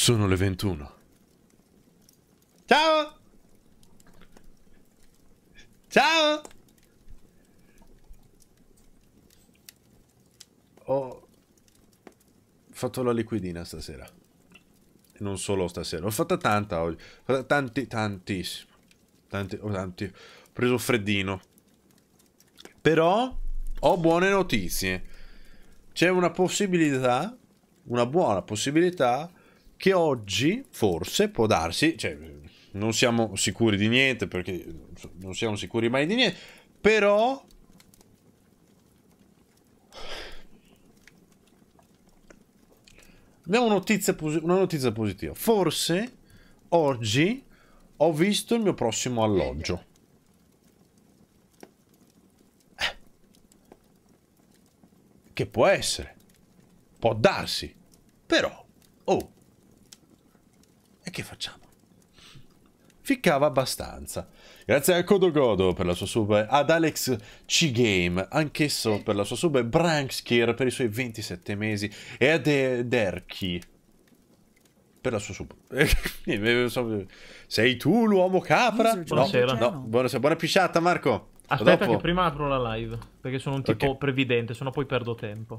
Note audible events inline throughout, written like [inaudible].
Sono le 21. Ciao! Ciao! Ho fatto la liquidina stasera. E non solo stasera, ho fatto tanta oggi. Ho fatta tanti, tantissimo. Tanti, oh, tanti. Ho preso freddino. Però ho buone notizie. C'è una possibilità, una buona possibilità che oggi forse può darsi, cioè, non siamo sicuri di niente perché non siamo sicuri mai di niente, però Abbiamo notizia, una notizia positiva. Forse oggi ho visto il mio prossimo alloggio. Eh. Che può essere. Può darsi. Però, oh, e che facciamo? Ficcava abbastanza. Grazie a Codogodo per la sua sub, ad Alex C-Game, anch'esso per la sua sub, Brankskir per i suoi 27 mesi, e a De Derki per la sua sub. [laughs] Sei tu l'uomo capra? Buonasera. No, no. Buonasera. Buona pisciata, Marco. Aspetta dopo... che prima apro la live, perché sono un tipo okay. previdente, sennò poi perdo tempo.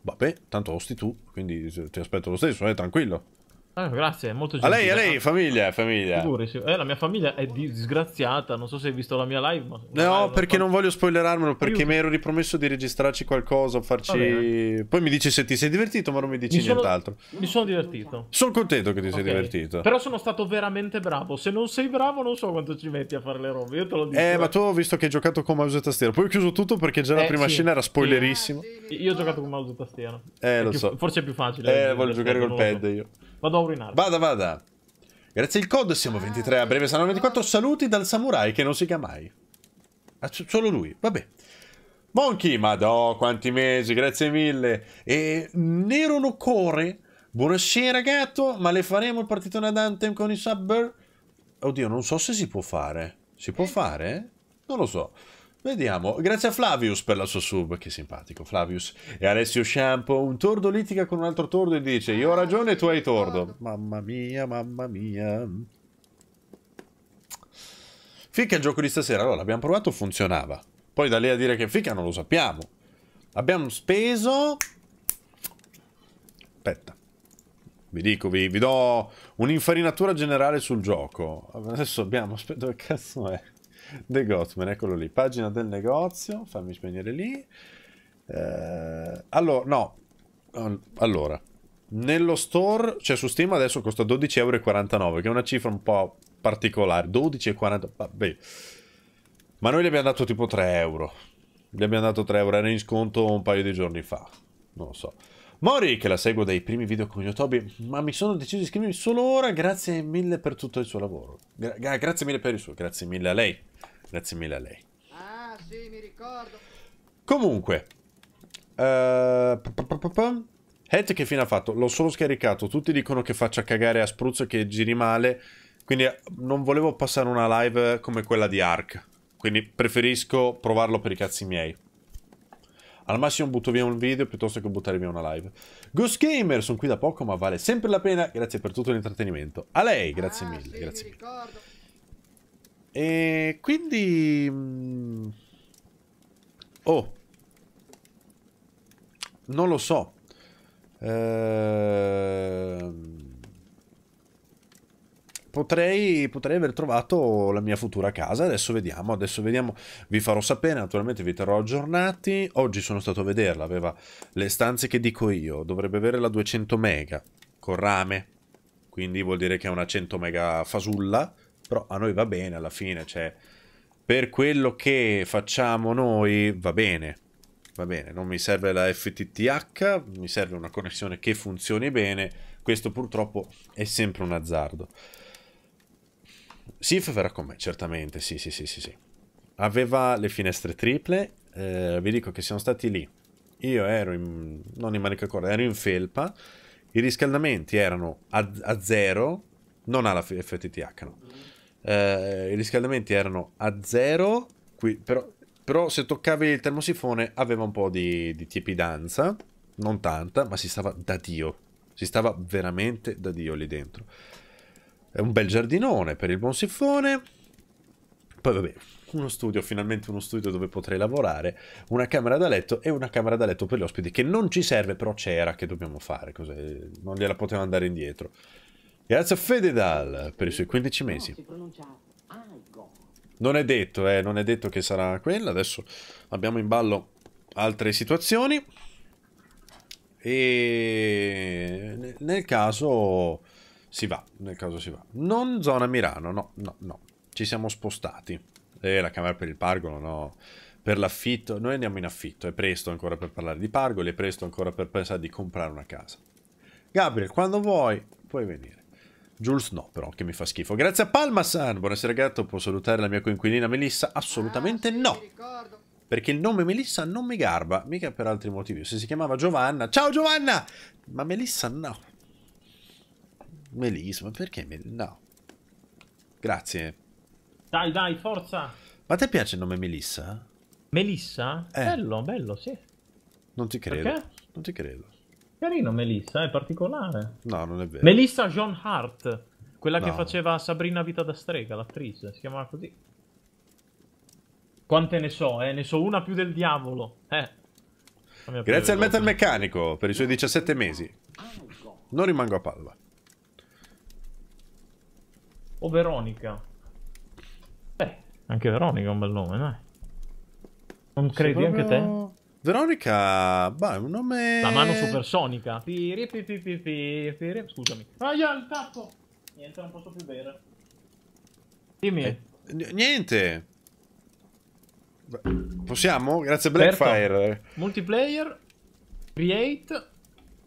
Vabbè, tanto hosti tu, quindi ti aspetto lo stesso, eh, tranquillo. Ah, grazie, è molto gentile. A lei, a ah, lei, famiglia, famiglia. Figurisi. Eh, la mia famiglia è disgraziata, non so se hai visto la mia live. Ma... No, live perché non voglio spoilerarmelo, perché Aiuto. mi ero ripromesso di registrarci qualcosa, farci... Poi mi dici se ti sei divertito, ma non mi dici mi sono... nient'altro. Mi sono divertito. Sono contento che ti okay. sei divertito. Però sono stato veramente bravo. Se non sei bravo non so quanto ci metti a fare le robe, io te lo dico. Eh, eh. ma tu ho visto che hai giocato con mouse e tastiera. Poi ho chiuso tutto perché già eh, la prima sì. scena era spoilerissima. Io ho giocato con mouse e tastiera. Eh, è lo più... so. Forse è più facile. Eh, eh voglio giocare col pad io. Vado Tauro in arma. Vada, vada. Grazie al code siamo 23, ah, a breve saranno 24. Ah. Saluti dal samurai che non si chiama mai. Ah, solo lui, vabbè. Monkey, madò, quanti mesi, grazie mille. E Nero no buonasera gatto, ma le faremo il partito ad Anthem con i Subber? Oddio, non so se si può fare. Si può eh. fare? Non lo so. Vediamo, grazie a Flavius per la sua sub, che simpatico Flavius. E Alessio Shampoo, un tordo litiga con un altro tordo e dice io ho ah, ragione e tu hai tordo. Mamma mia, mamma mia. Fica il gioco di stasera, allora l'abbiamo provato, funzionava. Poi da lì a dire che fica non lo sappiamo. Abbiamo speso... Aspetta. Vi dico, vi, vi do un'infarinatura generale sul gioco. Adesso abbiamo... Aspetta, dove cazzo è? The Gotsman, eccolo lì, pagina del negozio, fammi spegnere lì. Eh, allora, no, allora, nello store, cioè su Steam adesso costa 12,49 euro, che è una cifra un po' particolare, 12,40€, vabbè. Ma noi gli abbiamo dato tipo 3 euro. Gli abbiamo dato 3 euro, era in sconto un paio di giorni fa. Non lo so. Mori, che la seguo dai primi video con Yotobi, ma mi sono deciso di iscrivermi solo ora, grazie mille per tutto il suo lavoro. Gra grazie mille per il suo, grazie mille a lei. Grazie mille a lei. Ah, sì, mi ricordo. Comunque, uh, eh, Het che fine ha fatto? L'ho solo scaricato. Tutti dicono che faccia cagare a spruzzo e che giri male. Quindi non volevo passare una live come quella di Ark. Quindi preferisco provarlo per i cazzi miei. Al massimo butto via un video piuttosto che buttare via una live. Ghost Gamer, sono qui da poco ma vale sempre la pena. Grazie per tutto l'intrattenimento. A lei, grazie ah, mille. Sì, grazie mille. Ricordo. E quindi... Mm, oh. Non lo so. Ehm... Potrei, potrei, aver trovato la mia futura casa. Adesso vediamo, adesso vediamo. Vi farò sapere, naturalmente vi terrò aggiornati. Oggi sono stato a vederla, aveva le stanze che dico io. Dovrebbe avere la 200 mega, con rame. Quindi vuol dire che è una 100 mega fasulla. Però a noi va bene alla fine, cioè per quello che facciamo noi va bene. Va bene, non mi serve la FTTH, mi serve una connessione che funzioni bene. Questo purtroppo è sempre un azzardo. Sif verrà con me, certamente, sì, sì, sì, sì, sì. Aveva le finestre triple, eh, vi dico che siamo stati lì. Io ero in, non in manica corda, ero in felpa, i riscaldamenti erano a, a zero, non alla FTTH, no eh, i riscaldamenti erano a zero, qui, però, però, se toccavi il termosifone aveva un po' di, di tiepidanza, non tanta, ma si stava da Dio, si stava veramente da Dio lì dentro. È un bel giardinone per il buon sifone, poi vabbè, uno studio, finalmente uno studio dove potrei lavorare, una camera da letto e una camera da letto per gli ospiti che non ci serve, però c'era che dobbiamo fare, cos'è? non gliela potevo andare indietro. Grazie a Fededal per i suoi 15 mesi. Non è detto, eh, non è detto che sarà quella. Adesso abbiamo in ballo altre situazioni. E nel caso si va, nel caso si va. Non zona Milano, no, no, no. Ci siamo spostati. Eh, la camera per il pargolo, no. Per l'affitto, noi andiamo in affitto, è presto ancora per parlare di pargoli, è presto ancora per pensare di comprare una casa. Gabriel, quando vuoi, puoi venire. Jules no, però, che mi fa schifo. Grazie a Palmasan. Buonasera, gatto. Può salutare la mia coinquilina Melissa? Assolutamente ah, sì, no. Perché il nome Melissa non mi garba, mica per altri motivi. Se si chiamava Giovanna... Ciao Giovanna! Ma Melissa no. Melissa, ma perché? Mel no. Grazie. Dai, dai, forza! Ma ti piace il nome Melissa? Melissa? Eh. Bello, bello, sì. Non ti credo. Perché? Non ti credo. Carino Melissa, è particolare. No, non è vero. Melissa John Hart, quella no. che faceva Sabrina Vita da strega, l'attrice, si chiamava così. Quante ne so, eh? Ne so una più del diavolo. Eh. Grazie al Metal Meccanico per i suoi 17 mesi. Non rimango a palla. O Veronica. Beh, anche Veronica è un bel nome, dai. No? Non credi anche te? Veronica, bah, è un nome... La mano supersonica. Piri, piri, piri, piri. Scusami. Aia, il tappo! Niente, non posso più bere. Dimmi. Eh, niente. Possiamo? Grazie certo. Blackfire. Certo. Multiplayer, create.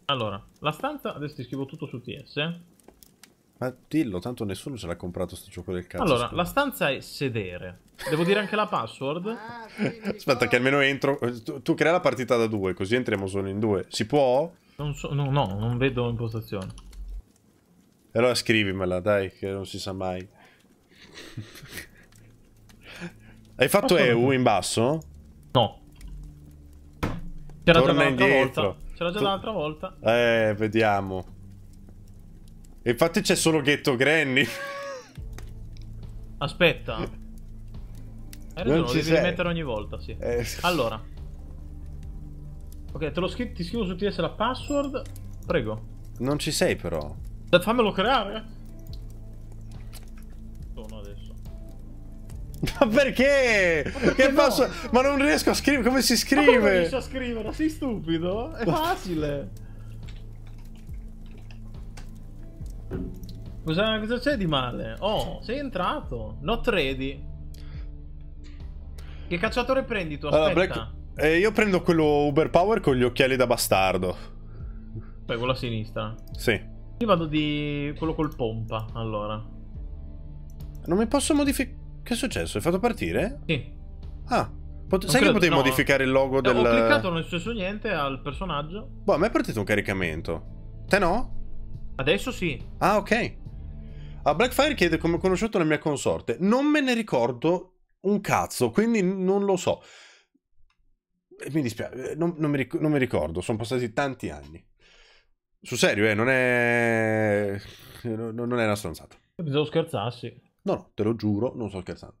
Allora, la stanza, adesso ti scrivo tutto su TS. Eh. Ma dillo, tanto nessuno ce l'ha comprato sto gioco del cazzo. Allora, scusa. la stanza è sedere. Devo dire anche la password. Ah, [laughs] Aspetta che almeno entro. Eh, tu, tu crea la partita da due, così entriamo solo in due. Si può? Non so, no, no, non vedo impostazione. Allora scrivimela, dai, che non si sa mai. [laughs] Hai fatto Posso EU in basso? No. C'era già l'altra volta. C'era già l'altra volta. Eh, vediamo. E infatti c'è solo Ghetto Granny. Aspetta. Hai non ci lo devi sei. mettere ogni volta, sì. Eh. Allora. Ok, te lo scri ti scrivo su TS la password. Prego. Non ci sei però. Fammelo creare. Sono oh, adesso. Ma perché? perché che no? Passo... Ma non riesco a scrivere. Come si scrive? Ma non riesco a scrivere? Sei stupido? È facile. Cosa, cosa c'è di male? Oh, sei entrato. Not ready. Che cacciatore prendi tu? Aspetta. Allora, Black... eh, io prendo quello Uber Power con gli occhiali da bastardo. Poi quello a sinistra. Sì. Io vado di quello col pompa, allora. Non mi posso modificare... Che è successo? Hai fatto partire? Sì. Ah. Pot... Sai credo... che potevi no. modificare il logo eh, del... Ho cliccato, non è successo niente al personaggio. Boh, a me è partito un caricamento. Te no? Adesso sì. Ah, ok. A Blackfire chiede come ho conosciuto la mia consorte. Non me ne ricordo un cazzo, quindi non lo so. Mi dispiace, eh, non, non, mi, ric non mi ricordo, sono passati tanti anni. Su serio, eh, non è... Non è una stronzata. Pensavo scherzarsi. No, no, te lo giuro, non sto scherzando.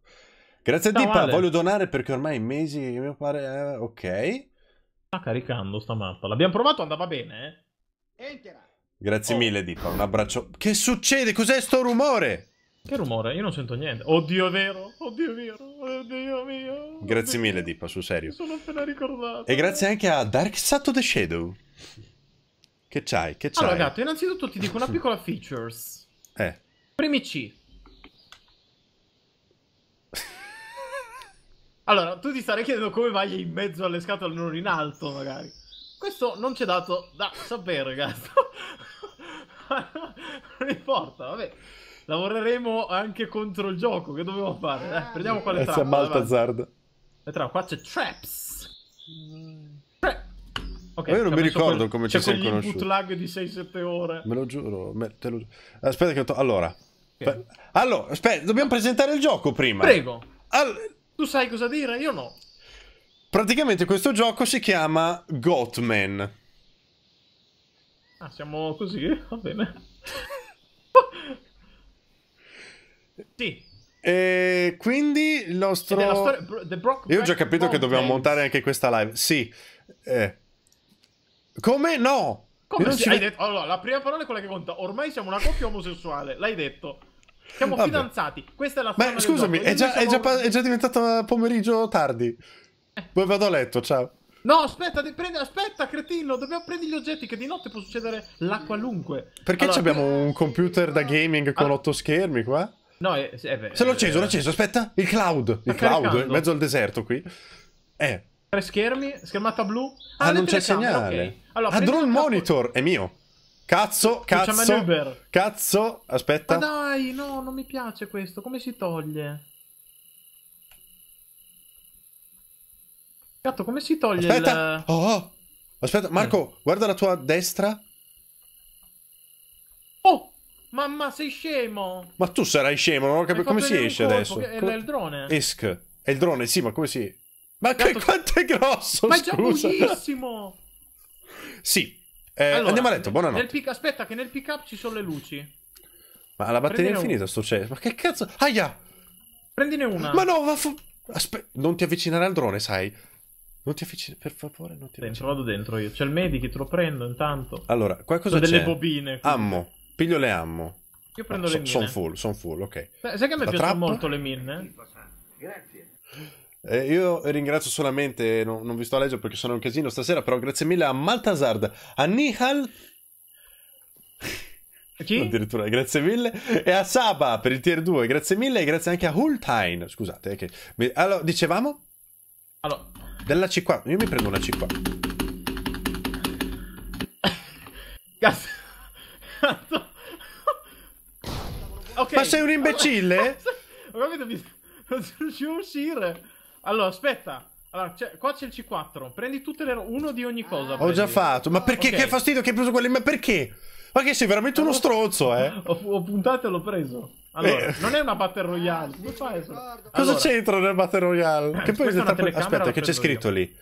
Grazie a Dipa, vale. voglio donare perché ormai mesi mio pare... Eh, ok. Sta caricando sta mappa. L'abbiamo provato, andava bene, eh? Entera. Grazie oh. mille, Dipa. Un abbraccio. Che succede? Cos'è sto rumore? Che rumore? Io non sento niente. Oddio, è vero. Oddio, è vero. Oddio mio. Grazie Oddio. mille, Dipa, su serio. Mi sono appena ricordato. E grazie anche a Dark Sato The Shadow. Che c'hai? Che c'hai? Allora, gatto, innanzitutto ti dico una [laughs] piccola features. Eh. Primi C. allora, tu ti starei chiedendo come vai in mezzo alle scatole, non in alto, magari. Questo non c'è dato da sapere, ragazzi. [laughs] non importa, vabbè. Lavoreremo anche contro il gioco. Che dobbiamo fare? Eh, ah, prendiamo quale eh, trappola. Grazie a Baltazard. Le qua c'è Traps. Mm. Tra- Okay, io non mi ricordo quel, come ci siamo conosciuti. C'è lag di 6-7 ore. Me lo giuro, me, te lo Aspetta che... To- allora. Okay. Allora, aspetta, dobbiamo presentare il gioco prima. Prego. All- tu sai cosa dire? Io no. Praticamente questo gioco si chiama Goatman. Ah, siamo così? Va bene. sì. E quindi il nostro... Storia... Io ho già capito Brock che dobbiamo Games. montare anche questa live. Sì. Eh. Come? No! Come si... ci... detto... Allora, la prima parola è quella che conta. Ormai siamo una coppia omosessuale, l'hai detto. Siamo Vabbè. fidanzati. Questa è la storia. Ma scusami, è già, è, già, è già diventato pomeriggio tardi. Poi vado a letto, ciao. No, aspetta, prende, aspetta, cretino, dobbiamo prendere gli oggetti che di notte può succedere la qualunque. Perché allora, abbiamo eh, un computer da gaming con allora, ah. otto schermi qua? No, è, è vero. Se l'ho acceso, l'ho acceso, aspetta, il cloud, il cloud, caricando. in mezzo al deserto qui. Eh. Tre schermi, schermata blu. Ah, ah non c'è segnale. Okay. Allora, ah, drone monitor, è mio. Cazzo, cazzo, cazzo, aspetta. Ma dai, no, non mi piace questo, come si toglie? Cazzo, come si toglie Aspetta. il... Oh, oh. Aspetta, Marco, eh. guarda la tua destra. Oh! Mamma, sei scemo! Ma tu sarai scemo, non ho capito. Come si esce adesso? È, come... il drone. Esc. È il drone, sì, ma come si... Ma Gatto... che, quanto è grosso, Ma è già lunghissimo! sì. Eh, allora, andiamo a letto, buonanotte. Pick... Aspetta, che nel pick-up ci sono le luci. Ma la batteria Prendine è finita, sto cielo. Ma che cazzo... Aia! Prendine una. Ma no, va... Aspetta, non ti avvicinare al drone, sai? Non ti avvicini, per favore, non ti avvicini. Vado dentro io. C'è il medico, te lo prendo intanto. Allora, qua cosa c'è? delle bobine. Quindi. Ammo. Piglio le ammo. Io prendo no, ah, le so, mine. Sono full, sono full, ok. Sai che a me piacciono molto le mine? Grazie. Eh, io ringrazio solamente, non, non vi sto a leggere perché sono un casino stasera, però grazie mille a Maltasard, a Nihal... Chi? [laughs] Addirittura, grazie mille. E a Saba per il tier 2, grazie mille. E grazie anche a Hultine. Scusate, eh, che... allora, dicevamo? Allora, della C4. Io mi prendo una C4. Cazzo. okay. Ma sei un imbecille? [laughs] Ho capito, non riuscivo a uscire. Allora, aspetta. Allora, qua c'è il C4. Prendi tutte le... uno di ogni cosa. Ho già fatto. Ma perché? Okay. Che fastidio che hai preso quello? Ma perché? Ma che sei veramente uno stronzo, eh? [laughs] Ho, puntato e l'ho preso. Allora, eh. non è una Battle Royale. Che fai? Cosa c'entra nel Battle Royale? che poi tra... Aspetta, che c'è scritto io. lì?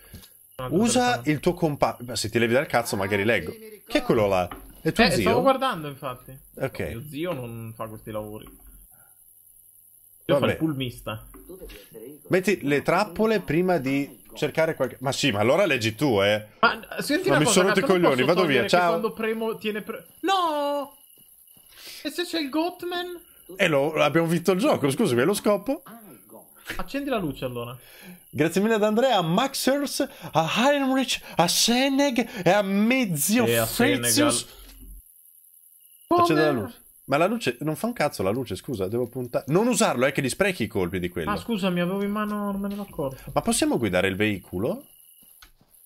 Usa il tuo compagno. Se ti levi dal cazzo, ah, magari leggo. Che è quello là? È tuo eh, zio? stavo guardando, infatti. Ok. No, mio zio non fa questi lavori. Io Vabbè. fa il pulmista. Metti le trappole prima di cercare qualche... Ma sì, ma allora leggi tu, eh. Ma eh, senti ma mi cosa, sono rotto i coglioni, vado via, ciao. Quando premo tiene... Pre... No! E se c'è il Goatman? E lo, abbiamo vinto il gioco, scusami, è lo scopo. Accendi la luce allora. Grazie mille ad Andrea, a Maxers, a Heinrich, a Seneg e a Mezio e Frezius. Accendi la luce. Ma la luce... Non fa un cazzo la luce, scusa, devo puntare... Non usarlo, è che gli sprechi i colpi di quello. Ah, mi avevo in mano... non me ne ero accorto. Ma possiamo guidare il veicolo?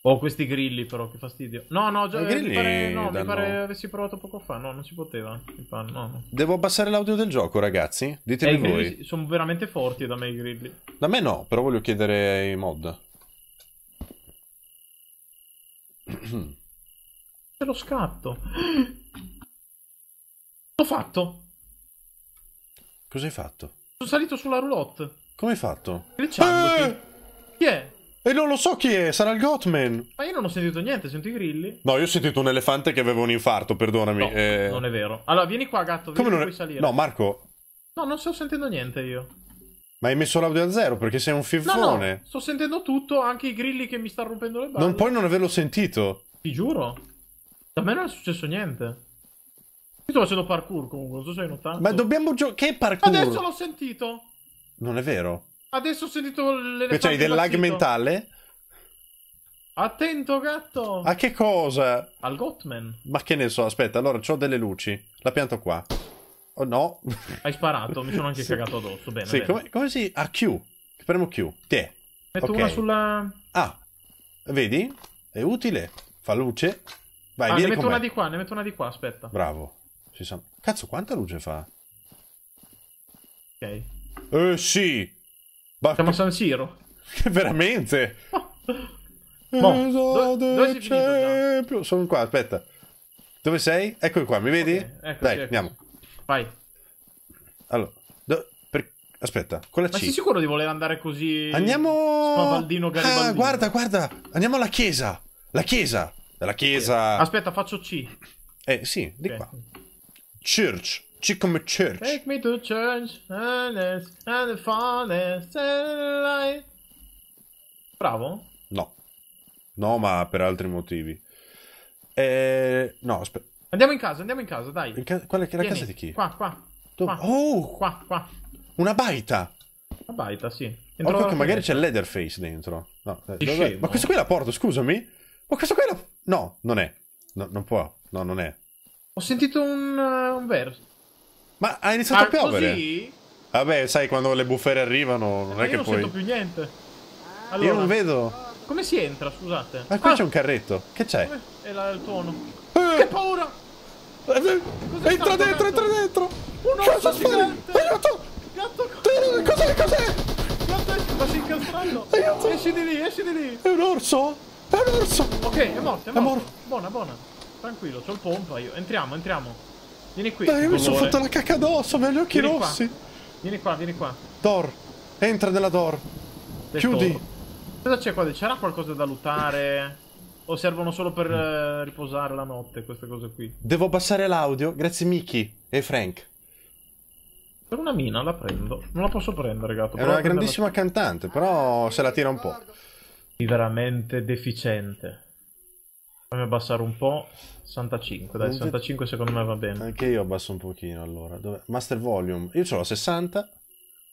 Oh, questi grilli però, che fastidio. No, no, già... Eh, mi pare, no, danno... mi pare avessi provato poco fa. No, non si poteva. No, no. Devo abbassare l'audio del gioco, ragazzi? Ditemi eh, voi. Sono veramente forti da me i grilli. Da me no, però voglio chiedere ai mod. C'è [clears throat] lo scatto. L'ho fatto. Cos'hai fatto? Sono salito sulla roulotte. Come hai fatto? Glitchandoti. Eh! Chi è? E non lo so chi è, sarà il Gotman. Ma io non ho sentito niente, sento i grilli. No, io ho sentito un elefante che aveva un infarto, perdonami. No, eh... non è vero. Allora, vieni qua, gatto, vieni Come non è... salire. No, Marco. No, non sto sentendo niente io. Ma hai messo l'audio a zero perché sei un fifone. No, no, sto sentendo tutto, anche i grilli che mi stanno rompendo le balle. Non puoi non averlo sentito. Ti giuro. Da me non è successo niente. Io sto facendo parkour comunque, non so se hai notato. Ma dobbiamo giocare. Che parkour? Adesso l'ho sentito. Non è vero. Adesso ho sentito le. Che cioè, c'hai del lag mentale? Attento, gatto! A che cosa? Al Gottman. Ma che ne so, aspetta, allora ho delle luci. La pianto qua. Oh no. Hai sparato, mi sono anche [laughs] sì. cagato addosso. Bene. Sì, bene. Come, come, si. A Q. Premo Q. Te. Metto okay. una sulla. Ah, vedi? È utile. Fa luce. Vai, ah, vieni ne metto una di qua, ne metto una di qua, aspetta. Bravo. Si sa... Cazzo, quanta luce fa? Ok. Eh sì! Bacca... Siamo a San Siro. [laughs] Veramente? Mo, [laughs] boh, do, dove finito, Sono qua, aspetta. Dove sei? Eccoli qua, mi vedi? Okay, ecco, Dai, ecco. andiamo. Vai. Allora, do, per, aspetta, con la C. Ma sei sicuro di voler andare così? Andiamo... Spavaldino, garibaldino. Ah, guarda, guarda. Andiamo alla chiesa. La chiesa. La chiesa. Aspetta, faccio C. Eh, sì, di okay. qua. Church. C come church. Take me to church and it's and the forest and Bravo? No. No, ma per altri motivi. Eh, no, aspetta. Andiamo in casa, andiamo in casa, dai. In ca- quella è la Vieni. casa di chi? Qua, qua. Dove? Qua. Oh! Qua, qua. Una baita! Una baita, sì. Dentro Occhio che magari c'è Leatherface dentro. No, eh, ma questa qui è la porta, scusami. Ma questa qui è la... No, non è. No, non può. No, non è. Ho sentito un, eh, un verso. Ma ha iniziato ah, a piovere? Così? Vabbè, sai, quando le bufere arrivano, non eh, è che non poi... Io non sento più niente. Allora, io non vedo. Come si entra, scusate? Ma qui ah. c'è un carretto. Che c'è? È la, il tuono. Eh. Che paura! Eh, eh entra dentro, entra dentro! Un osso gigante! Aiuto! Gatto! Cos'è, cos'è? Gatto, eh, ma si incastrando! Aiuto! Esci di lì, esci di lì! È un orso? È un orso! Ok, è morto, è morto. È morto. Buona, buona. Tranquillo, c'ho il pompa io. Entriamo, entriamo. Vieni qui. Dai, mi sono fatto la cacca addosso, ma gli occhi vieni rossi. Qua. Vieni qua, vieni qua. Dor, entra nella door. Del Chiudi. Toro. Cosa c'è qua? C'era qualcosa da lootare? O servono solo per mm. eh, riposare la notte queste cose qui? Devo abbassare l'audio? Grazie Mickey e Frank. Per una mina la prendo. Non la posso prendere, gatto. È una grandissima cantante, però se la tira un po'. Veramente deficiente. Fammi abbassare un po'. 65, dai, 65 secondo me va bene. Anche io abbasso un pochino allora. Dov'è? Master volume. Io ce l'ho 60.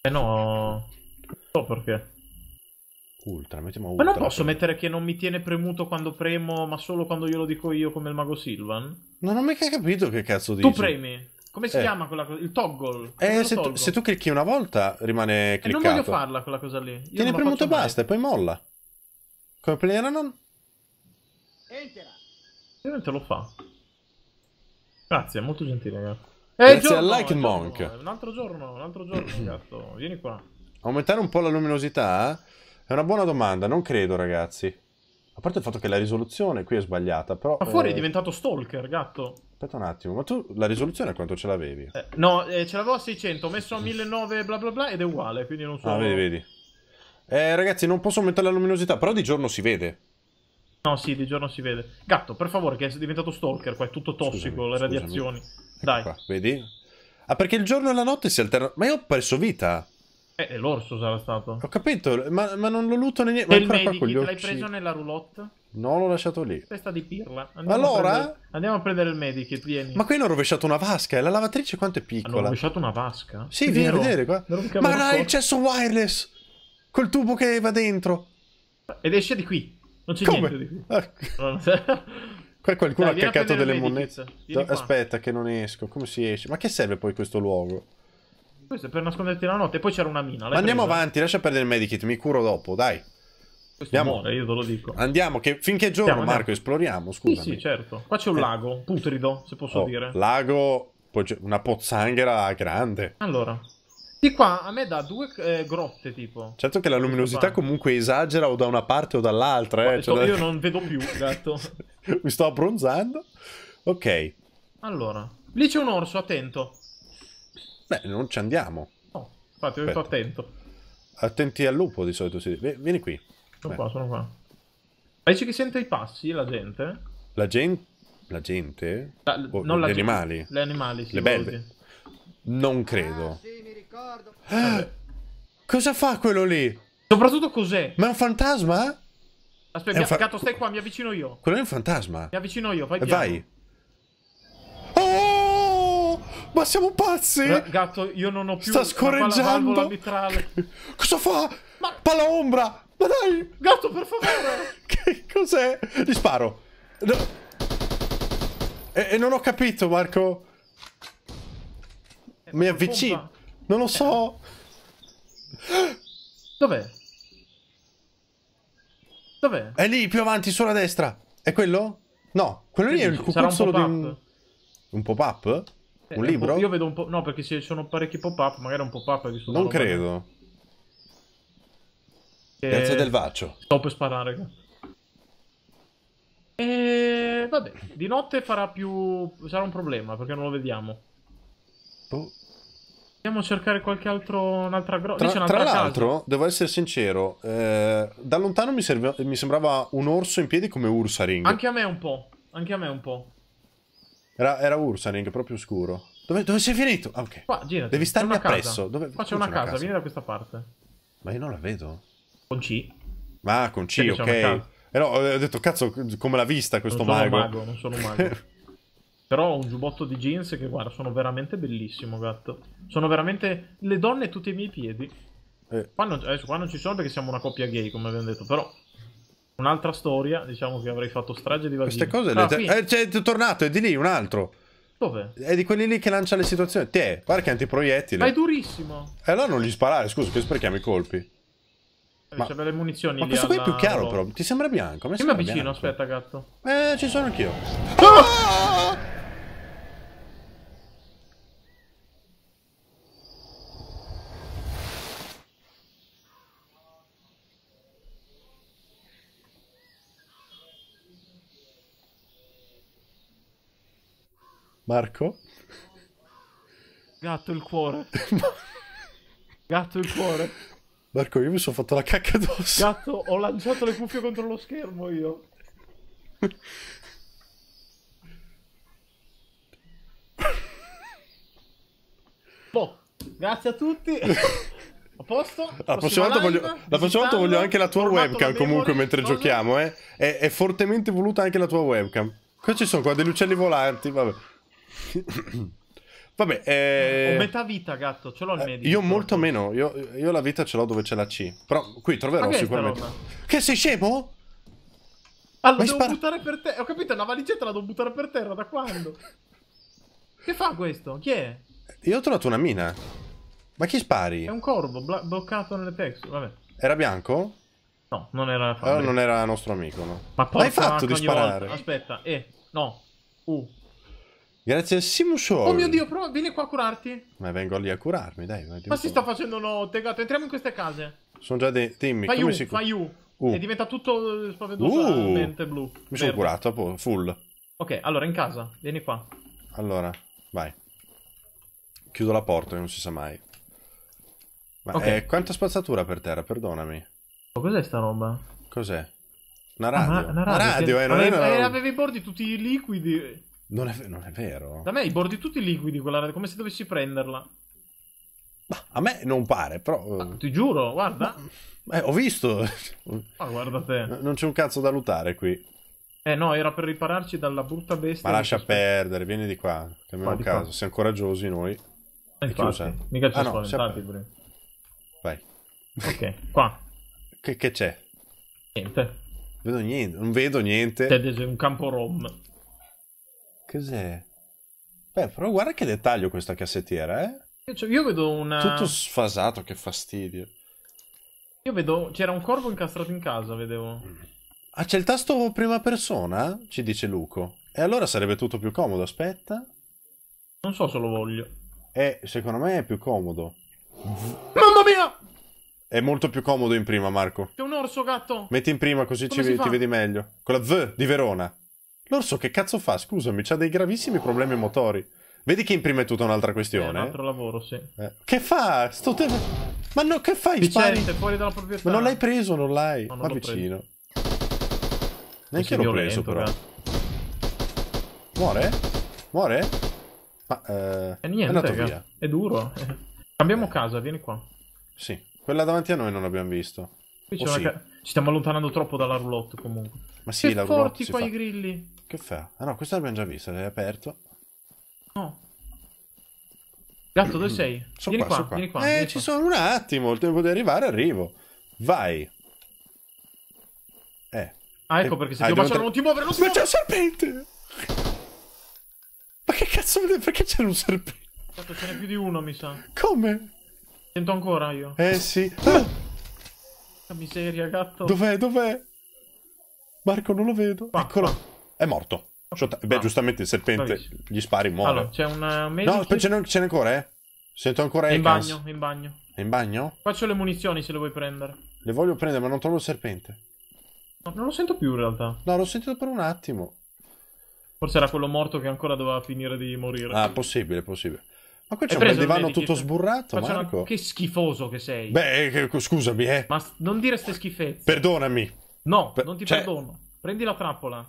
Eh no. Non so perché. Ultra, mettiamo ultra. Ma non posso mettere che non mi tiene premuto quando premo, ma solo quando glielo dico io come il mago Silvan? Non ho mica capito che cazzo dici. Tu premi. Come si eh. chiama quella cosa? Il toggle. eh, se tu, se tu, clicchi una volta rimane cliccato. E eh, non voglio farla quella cosa lì. Tiene premuto e basta, e poi molla. Come Player Anon? E non te lo fa. Grazie, molto gentile, ragazzi. Eh, Grazie giorno, like Monk. Giorno, un altro giorno, un altro giorno, [clears throat] gatto. Vieni qua. Aumentare un po' la luminosità? Eh? È una buona domanda, non credo, ragazzi. A parte il fatto che la risoluzione qui è sbagliata, però... Ma fuori eh... è diventato stalker, gatto. Aspetta un attimo, ma tu la risoluzione quanto ce l'avevi? Eh, no, eh, ce l'avevo a 600, ho messo a 1900 bla bla bla ed è uguale, quindi non so... Ah, vedi, vedi. Eh, ragazzi, non posso aumentare la luminosità, però di giorno si vede. No, sì, di giorno si vede. Gatto, per favore, che è diventato stalker, qua è tutto tossico, scusami, le radiazioni. Ecco Dai. qua, vedi? Ah, perché il giorno e la notte si alternano. Ma io ho perso vita. Eh, l'orso sarà stato. Ho capito, ma, ma non lo lutto né niente. Ma ancora medici, qua con gli orci... L'hai preso nella roulotte? No, l'ho lasciato lì. Testa di pirla. Andiamo allora? A prendere... Andiamo a prendere il medikit, vieni. Ma qui hanno rovesciato una vasca e eh. la lavatrice quanto è piccola. Hanno rovesciato una vasca? Sì, vieni a vedere qua. Ma là il cesso wireless! Col tubo che va dentro. Ed esce di qui. Non c'è Come? niente di ah. [laughs] Qua qualcuno Dai, ha caccato delle monete. Aspetta, che non esco. Come si esce? Ma che serve poi questo luogo? Questo è per nasconderti la notte. Poi c'era una mina. Ma andiamo presa? avanti, lascia perdere il medikit. Mi curo dopo, dai. Questo andiamo. Muore, io te lo dico. Andiamo, che finché giorno, andiamo, Marco, andiamo. esploriamo. Scusa. Sì, sì, certo. Qua c'è un eh. lago, putrido, se posso oh, dire. Lago, una pozzanghera grande. Allora, sì, qua a me dà due eh, grotte tipo. Certo che la luminosità comunque esagera o da una parte o dall'altra. Eh. Cioè, io non vedo più, gatto. [laughs] Mi sto abbronzando. Ok. Allora, lì c'è un orso, attento. Beh, non ci andiamo. No, infatti ho detto attento. Attenti al lupo di solito si dice. Vieni qui. Sono Beh. qua, sono qua. Ma dici che sente i passi la gente? La gente? La gente? La, oh, non gli la animali? Gente, gli animali, sì. Le belve? Non credo. Ah, sì ricordo. Eh, cosa fa quello lì? Soprattutto cos'è? Ma è un fantasma? Aspetta, fa... gatto, stai qua, mi avvicino io. Quello è un fantasma. Mi avvicino io, fai vai. Eh, vai. Oh! Ma siamo pazzi! Gatto, io non ho più Sta scorreggiando. Cosa fa? Ma... Palla ombra! Ma dai! Gatto, per favore! [laughs] che cos'è? Gli sparo. No. E, e, non ho capito, Marco. Eh, mi avvicino. Non lo so. Dov'è? Dov'è? È lì, più avanti, sulla destra. È quello? No, quello lì è il cucuzzolo di un... Un pop-up? Eh, un libro? Io vedo un po'... No, perché ci sono parecchi pop-up, magari un pop-up visto Non credo. Che... Eh, Piazza del Vaccio. Sto per sparare, raga. Eh, e vabbè, di notte farà più... sarà un problema, perché non lo vediamo. Boh. Andiamo a cercare qualche altro. Un'altra grotta. Tra, tra l'altro, devo essere sincero. Eh, da lontano mi, serve, mi, sembrava un orso in piedi come Ursaring. Anche a me un po'. Anche a me un po'. Era, era Ursaring, proprio scuro. Dove, dove sei finito? Ah, ok. Qua, girati. Devi starmi appresso. Dove... Qua c'è una, una, casa, vieni da questa parte. Ma io non la vedo. Con C. Ah, con C, ok. E eh, ho detto, cazzo, come l'ha vista questo non mago? Non sono un mago, non sono un mago. Però ho un giubbotto di jeans che, guarda, sono veramente bellissimo, gatto. Sono veramente le donne tutti ai miei piedi. Eh. Qua non, adesso qua non ci sono perché siamo una coppia gay, come abbiamo detto, però... Un'altra storia, diciamo che avrei fatto strage di varie Queste cose... Ah, eh, cioè, è tornato, è di lì, un altro. Dove? È di quelli lì che lancia le situazioni. Te, guarda che antiproiettile. Ma è durissimo. E eh, allora non gli sparare, scusa, che sprechiamo i colpi. Ma, eh, c'è delle munizioni ma questo qui è più chiaro, però. Ti sembra bianco? Mi, mi avvicino, bianco. aspetta, gatto. Eh, ci sono anch'io. Ah! ah! Marco? Gatto il cuore. [laughs] Gatto il cuore. Marco, io mi sono fatto la cacca addosso. Gatto, ho lanciato le cuffie contro lo schermo io. boh, grazie a tutti. A posto? La prossima, volta voglio, la prossima volta voglio anche la tua webcam comunque mentre cosa? giochiamo, eh. È, è fortemente voluta anche la tua webcam. Qua ci sono qua degli uccelli volanti, vabbè. [coughs] Vabbè, eh... Ho metà vita, gatto, ce l'ho il eh, medico. io molto meno, io, io, la vita ce l'ho dove c'è la C. Però qui troverò ah, sicuramente. Che sei scemo? Allora, ah, devo spara- buttare per terra. Ho capito, la valigetta la devo buttare per terra da quando? [laughs] che fa questo? Chi è? Io ho trovato una mina. Ma chi spari? È un corvo bloccato nelle texture. Vabbè. Era bianco? No, non era. Allora non era nostro amico, no. Ma poi. L'hai fatto di sparare? Volta. Aspetta, E, eh, no. U, Grazie Simusho. Oh mio Dio, però vieni qua a curarti. Ma vengo lì a curarmi, dai. Ma si so. sta facendo notte, gatto. Entriamo in queste case. Sono già dei... Dimmi, fai come you, si... Fai you. Uh. E diventa tutto eh, spaventoso. Uh. blu. Mi sono curato, full. Ok, allora, in casa. Vieni qua. Allora, vai. Chiudo la porta, non si sa mai. Ma okay. eh, quanta spazzatura per terra, perdonami. Ma cos'è sta roba? Cos'è? Una radio. Ah, una, una radio, una radio che... eh, non avevi, è una... Eh, avevi i bordi tutti liquidi. Non è, non è vero. Da me i bordi tutti liquidi, quella, come se dovessi prenderla. Bah, a me non pare, però... Ma, eh, ti giuro, guarda. Ma, eh, ho visto. Ma guarda te. non c'è un cazzo da lutare qui. Eh no, era per ripararci dalla brutta bestia. Ma lascia perdere, vieni di qua. Cambiamo un caso, siamo coraggiosi noi. Eh, infatti, mica ci ah, sono no, spaventati pure. Vai. Ok, qua. Che, che c'è? Niente. Vedo niente, non vedo niente. C'è un campo rom. Cos'è? Beh, però guarda che dettaglio questa cassettiera, eh? Cioè, io vedo una... Tutto sfasato, che fastidio. Io vedo... C'era un corvo incastrato in casa, vedevo. Ah, c'è il tasto prima persona? Ci dice Luco. E allora sarebbe tutto più comodo, aspetta. Non so se lo voglio. Eh, secondo me è più comodo. Mamma mia! È molto più comodo in prima, Marco. C'è un orso, gatto! Metti in prima così ci, ti vedi meglio. Con la V di Verona. L'orso che cazzo fa? Scusami, c'ha dei gravissimi problemi motori. Vedi che in prima è tutta un'altra questione. Eh, un altro lavoro, sì. Eh. Che fa? Sto te... Ma no, che fai? Vicente, È fuori dalla proprietà. Ma non l'hai preso, non l'hai. No, non Qua vicino. Neanche l'ho preso, però. Ragazzi. Muore? Muore? Ma, eh, e niente, è andato raga. via. È duro. Eh. Cambiamo eh. casa, vieni qua. Sì, quella davanti a noi non l'abbiamo visto. Qui c'è una sì. ca... Ci stiamo allontanando troppo dalla roulotte comunque. Ma sì, che la roulotte forti qua fa... i grilli. Che fa? Ah no, questo l'abbiamo già visto, l'hai aperto. No. Gatto, dove mm. sei? Sono vieni qua, qua, qua. vieni qua. Eh, vieni ci qua. sono un attimo, il tempo di arrivare arrivo. Vai. Eh. Ah, ecco eh, perché se ti baciano non ti muovere, non si Ma c'è un serpente! Ma che cazzo vedete? Perché c'era un serpente? Tanto ce n'è più di uno, mi sa. Come? Sento ancora io. Eh sì. La ah! ah! miseria, gatto. Dov'è? Dov'è? Marco, non lo vedo. Qua, Eccolo è morto. Shota- beh, ah, giustamente il serpente bravissimo. gli spari, muore. Allora, c'è un medic... Eh, no, poi ce n'è, ancora, eh? Sento ancora È in bagno, in bagno. È in bagno? Faccio le munizioni se le vuoi prendere. Le voglio prendere, ma non trovo il serpente. No, non lo sento più in realtà. No, l'ho sentito per un attimo. Forse era quello morto che ancora doveva finire di morire. Ah, possibile, possibile. Ma qui c'è un bel divano tutto sburrato, Faccio Marco. Una... Che schifoso che sei. Beh, eh, che... scusami, eh. Ma non dire ste schifezze. Perdonami. No, per... non ti cioè... perdono. Prendi la trappola.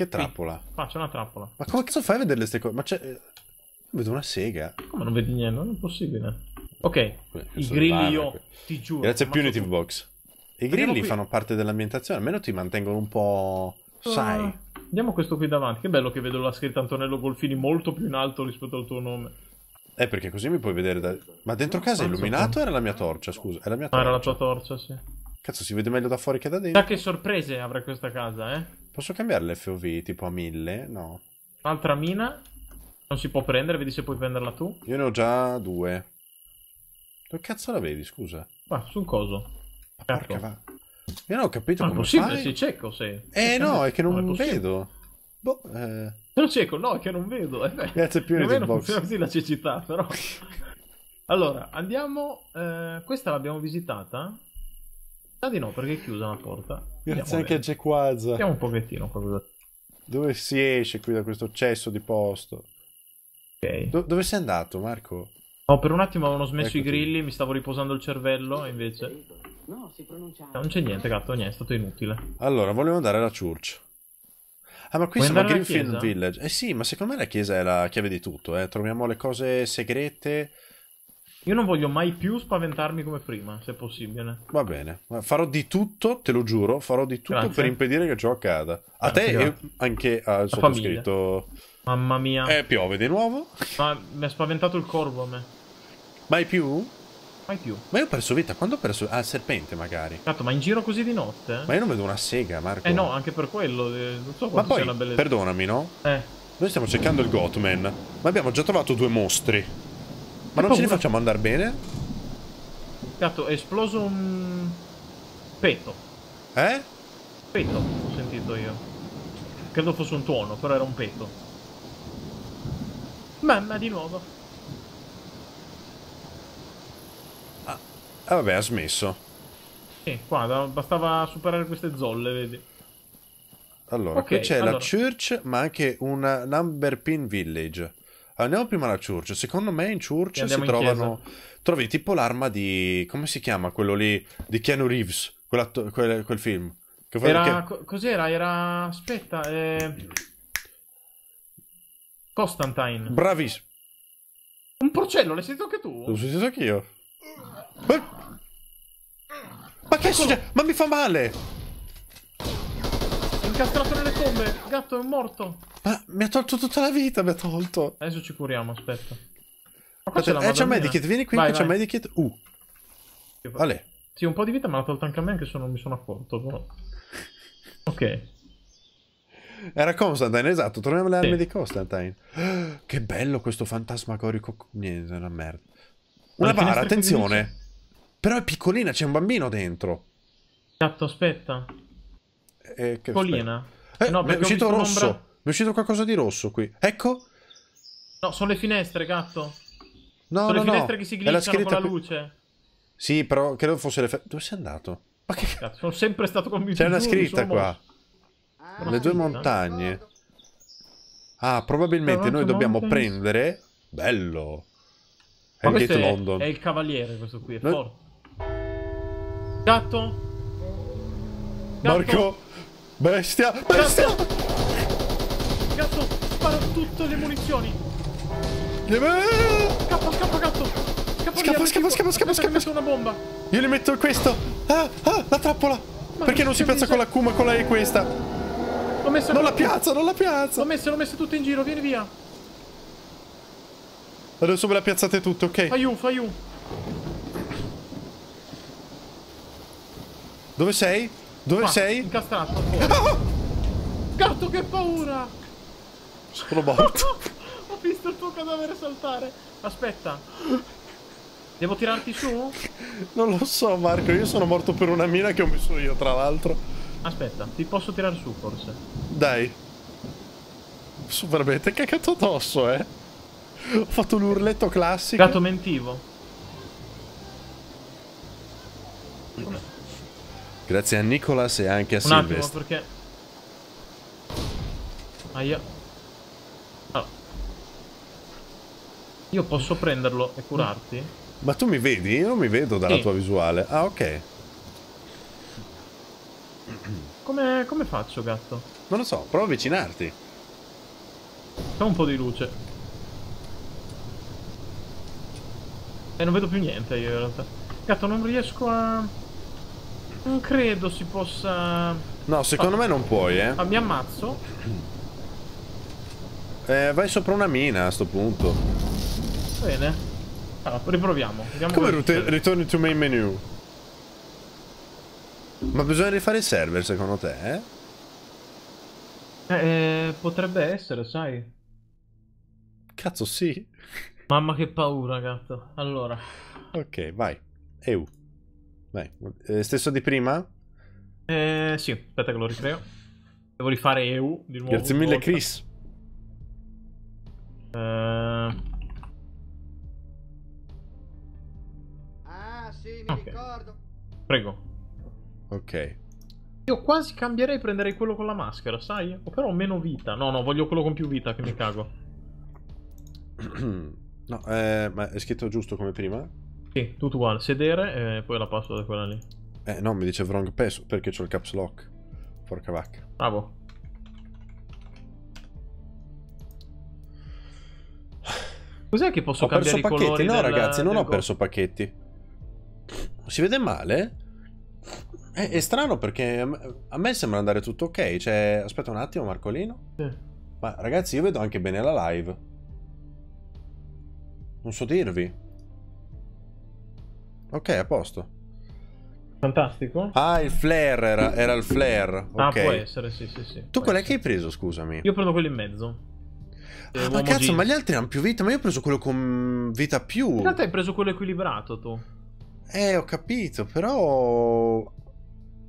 Che trappola? Qui. Ah, c'è una trappola. Ma come cazzo fai a vedere queste cose? Ma c'è... Eh, vedo una sega. Come non vedi niente? Non è possibile. Ok, Beh, i grilli io, ti giuro. Grazie a Punitive tu... Box. I grilli fanno parte dell'ambientazione, almeno ti mantengono un po'... Ah, sai. Andiamo questo qui davanti. Che bello che vedo la scritta Antonello Golfini molto più in alto rispetto al tuo nome. Eh, perché così mi puoi vedere da... Ma dentro ah, casa è ah, illuminato o era la mia torcia, scusa? Era la mia torcia. Ah, era la tua torcia, sì. Cazzo, si vede meglio da fuori che da dentro. Ma che sorprese avrà questa casa, eh? Posso cambiare l'FOV tipo a 1000? No. Un'altra mina? Non si può prendere, vedi se puoi prenderla tu. Io ne ho già due. Dove cazzo la vedi, scusa? Ma su un coso. Ma porca certo. va. Io non ho capito come fai. Ma è possibile, sei cieco, sei. Eh no, è che non, non è vedo. Boh, eh... Sono cieco, no, è che non vedo. Eh, Grazie più di box. così la cecità, però. [laughs] allora, andiamo... Eh, questa l'abbiamo visitata? Ah di no, perché è chiusa una porta. Grazie anche a Jack Wazza. Vediamo un pochettino cosa... Dove si esce qui da questo cesso di posto? Ok. Do- dove sei andato, Marco? No, per un attimo avevano smesso Eccoti. i ecco grilli, mi stavo riposando il cervello, e invece... No, si non c'è niente, gatto, niente, è stato inutile. Allora, volevo andare alla church. Ah, ma qui siamo a Greenfield Village. Eh sì, ma secondo me la chiesa è la chiave di tutto, eh. Troviamo le cose segrete io non voglio mai più spaventarmi come prima, se possibile. Va bene, farò di tutto, te lo giuro, farò di tutto Grazie. per impedire che ciò accada. A Grazie. te e anche al sottoscritto. Mamma mia. Eh, piove di nuovo. Ma mi ha spaventato il corvo a me. Mai più? Mai più. Ma io ho perso vita, quando ho perso... Ah, il serpente magari. Cazzo, ma in giro così di notte? Eh? Ma io non vedo una sega, Marco. Eh no, anche per quello, eh, non so quanto sia una bellezza. perdonami, no? Eh. Noi stiamo cercando il Gotman, ma abbiamo già trovato due mostri. Ma non ce li facciamo andare bene? Gatto, è esploso un... petto. Eh? Petto, ho sentito io. Credo fosse un tuono, però era un petto. Mamma di nuovo. Ah, ah vabbè, ha smesso. Sì, qua bastava superare queste zolle, vedi. Allora, okay, qui c'è allora. la church, ma anche una number pin village. Andiamo prima alla Church. Secondo me in Church si trovano. Chiesa. Trovi tipo l'arma di. come si chiama quello lì? Di Keanu Reeves. Quel, quel film. Che era. Che... Cos'era? Era. aspetta. Eh... Constantine. Bravissimo. Un porcello, l'hai sentito anche tu? L'ho sentito anch'io. Ma che è Ma mi fa male! incastrato nelle tombe. Gatto è morto. Ma ah, mi ha tolto tutta la vita, mi ha tolto. Adesso ci curiamo, aspetta. aspetta c'è eh, c'è medikit, vieni qui vai, che c'è medikit. Uh. Vale. Sì, un po' di vita me l'ha tolta anche a me, anche se non mi sono accorto, però. Ok. Era Constantine, esatto, Troviamo le sì. armi di Constantine. [gasps] Che bello questo fantasmagorico... Niente, una merda. Una bara, attenzione. Però è piccolina, c'è un bambino dentro. Gatto, aspetta. Eh, che Collina. Eh, no, è uscito rosso. Mi è uscito qualcosa di rosso qui. Ecco. No, sono le finestre, gatto. No, sono no, le finestre no. che si glitchano con la qui... luce. Sì, però credo fosse le fe... Dove sei andato? Ma che cazzo? Sono sempre stato convinto. C'è una scritta qua. Ah, le due montagne. Ah, probabilmente noi dobbiamo mountains. prendere... Bello. Ma Hellgate è, London. È il cavaliere questo qui, è no. forte. Gatto? Gatto? Marco? Bestia! Bestia! Gatto, spara tutte le munizioni! Scappa, scappa, gatto! Scappa, scappa, scappa, scappa, scappa, scappa! una bomba! Io gli metto questo! Ah, ah, la trappola! Ma Perché non si piazza con la Q con la E questa? L'ho messo non la piazza, non la piazza! L'ho messo, l'ho messo tutto in giro, vieni via! Adesso me la piazzate tutto, ok? Fai un, fai un! Dove sei? Dove Qua, sei? Incastrato. Oh. Gatto, che paura! Sono morto. [laughs] Ho visto il tuo cadavere saltare. Aspetta. Devo tirarti su? Non lo so, Marco. Io sono morto per una mina che ho messo io, tra l'altro. Aspetta, ti posso tirare su, forse? Dai. Super bene, cacato addosso, eh. Ho fatto l'urletto classico. Gatto mentivo. Grazie a Nicolas e anche a Silvestre. Un attimo, perché... Aia. Ah, ah, io posso prenderlo e curarti? Ma tu mi vedi? Io non mi vedo dalla sì. tua visuale. Ah, ok. Come, come faccio, gatto? Non lo so, provo a avvicinarti. C'è un po' di luce. E non vedo più niente io in realtà. Gatto, non riesco a... Non credo si possa... No, secondo ah. me non puoi, eh. Ah, mi ammazzo? Eh, vai sopra una mina a sto punto. Bene. Allora, riproviamo. Vediamo Come ritorni to main menu? Ma bisogna rifare il server, secondo te, eh? eh? Eh, potrebbe essere, sai. Cazzo, sì. Mamma che paura, gatto. Allora. Ok, vai. Eu. Vai. Eh, stesso di prima? Eh, sì, aspetta che lo ricreo. Devo rifare EU di nuovo. Grazie mille, volta. Chris. Uh... Ah, sì, mi okay. ricordo. Prego. Ok. Io quasi cambierei prenderei quello con la maschera, sai? O però meno vita. No, no, voglio quello con più vita che mi cago. [clears throat] no, eh, ma è scritto giusto come prima? Sì, tutto uguale, sedere e poi la password è quella lì. Eh no, mi dice wrong password perché ho il caps lock. Porca vacca. Bravo. Cos'è che posso ho cambiare i colori? no del, ragazzi, non ho go. perso pacchetti. Si vede male? È, è, strano perché a me sembra andare tutto ok, cioè... Aspetta un attimo Marcolino. Sì. Ma ragazzi, io vedo anche bene la live. Non so dirvi. Ok, a posto. Fantastico. Ah, il flare era, era il flare. Ah, può essere, sì, sì, sì. Tu qual è che hai preso, scusami? Io prendo quello in mezzo. Ah, ma cazzo, jeans. ma gli altri hanno più vita, ma io ho preso quello con vita più. In realtà hai preso quello equilibrato tu. Eh, ho capito, però...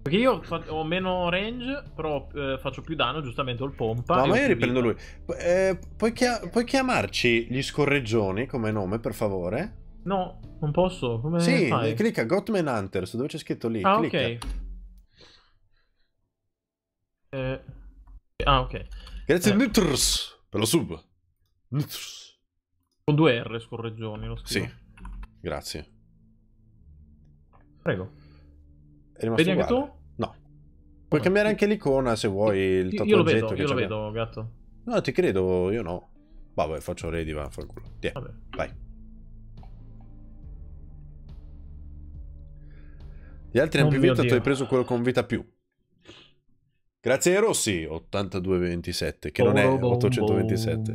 Perché io ho meno range, però eh, faccio più danno, giustamente ho il pompa. No, ma io riprendo vita. lui. Eh, puoi, chia puoi chiamarci gli scorreggioni come nome, per favore? No, non posso. Come sì, fai? clicca Gotman Hunters, dove c'è scritto lì. Ah, clicca. ok. Eh... Ah, ok. Grazie eh. Nitters per lo sub. Nitters. Con due R scorreggioni, lo scrivo. Sì, grazie. Prego. È rimasto Vedi uguale. anche tu? No. Puoi Come? cambiare anche l'icona se vuoi il tatuaggio. Io lo vedo, io lo vedo gatto. No, ti credo, io no. Vabbè, faccio ready, va, fa il culo. Tiè, vai. Gli altri non oh hanno più vita, tu hai preso quello con vita più. Grazie ai Rossi, 8227, che non è 827.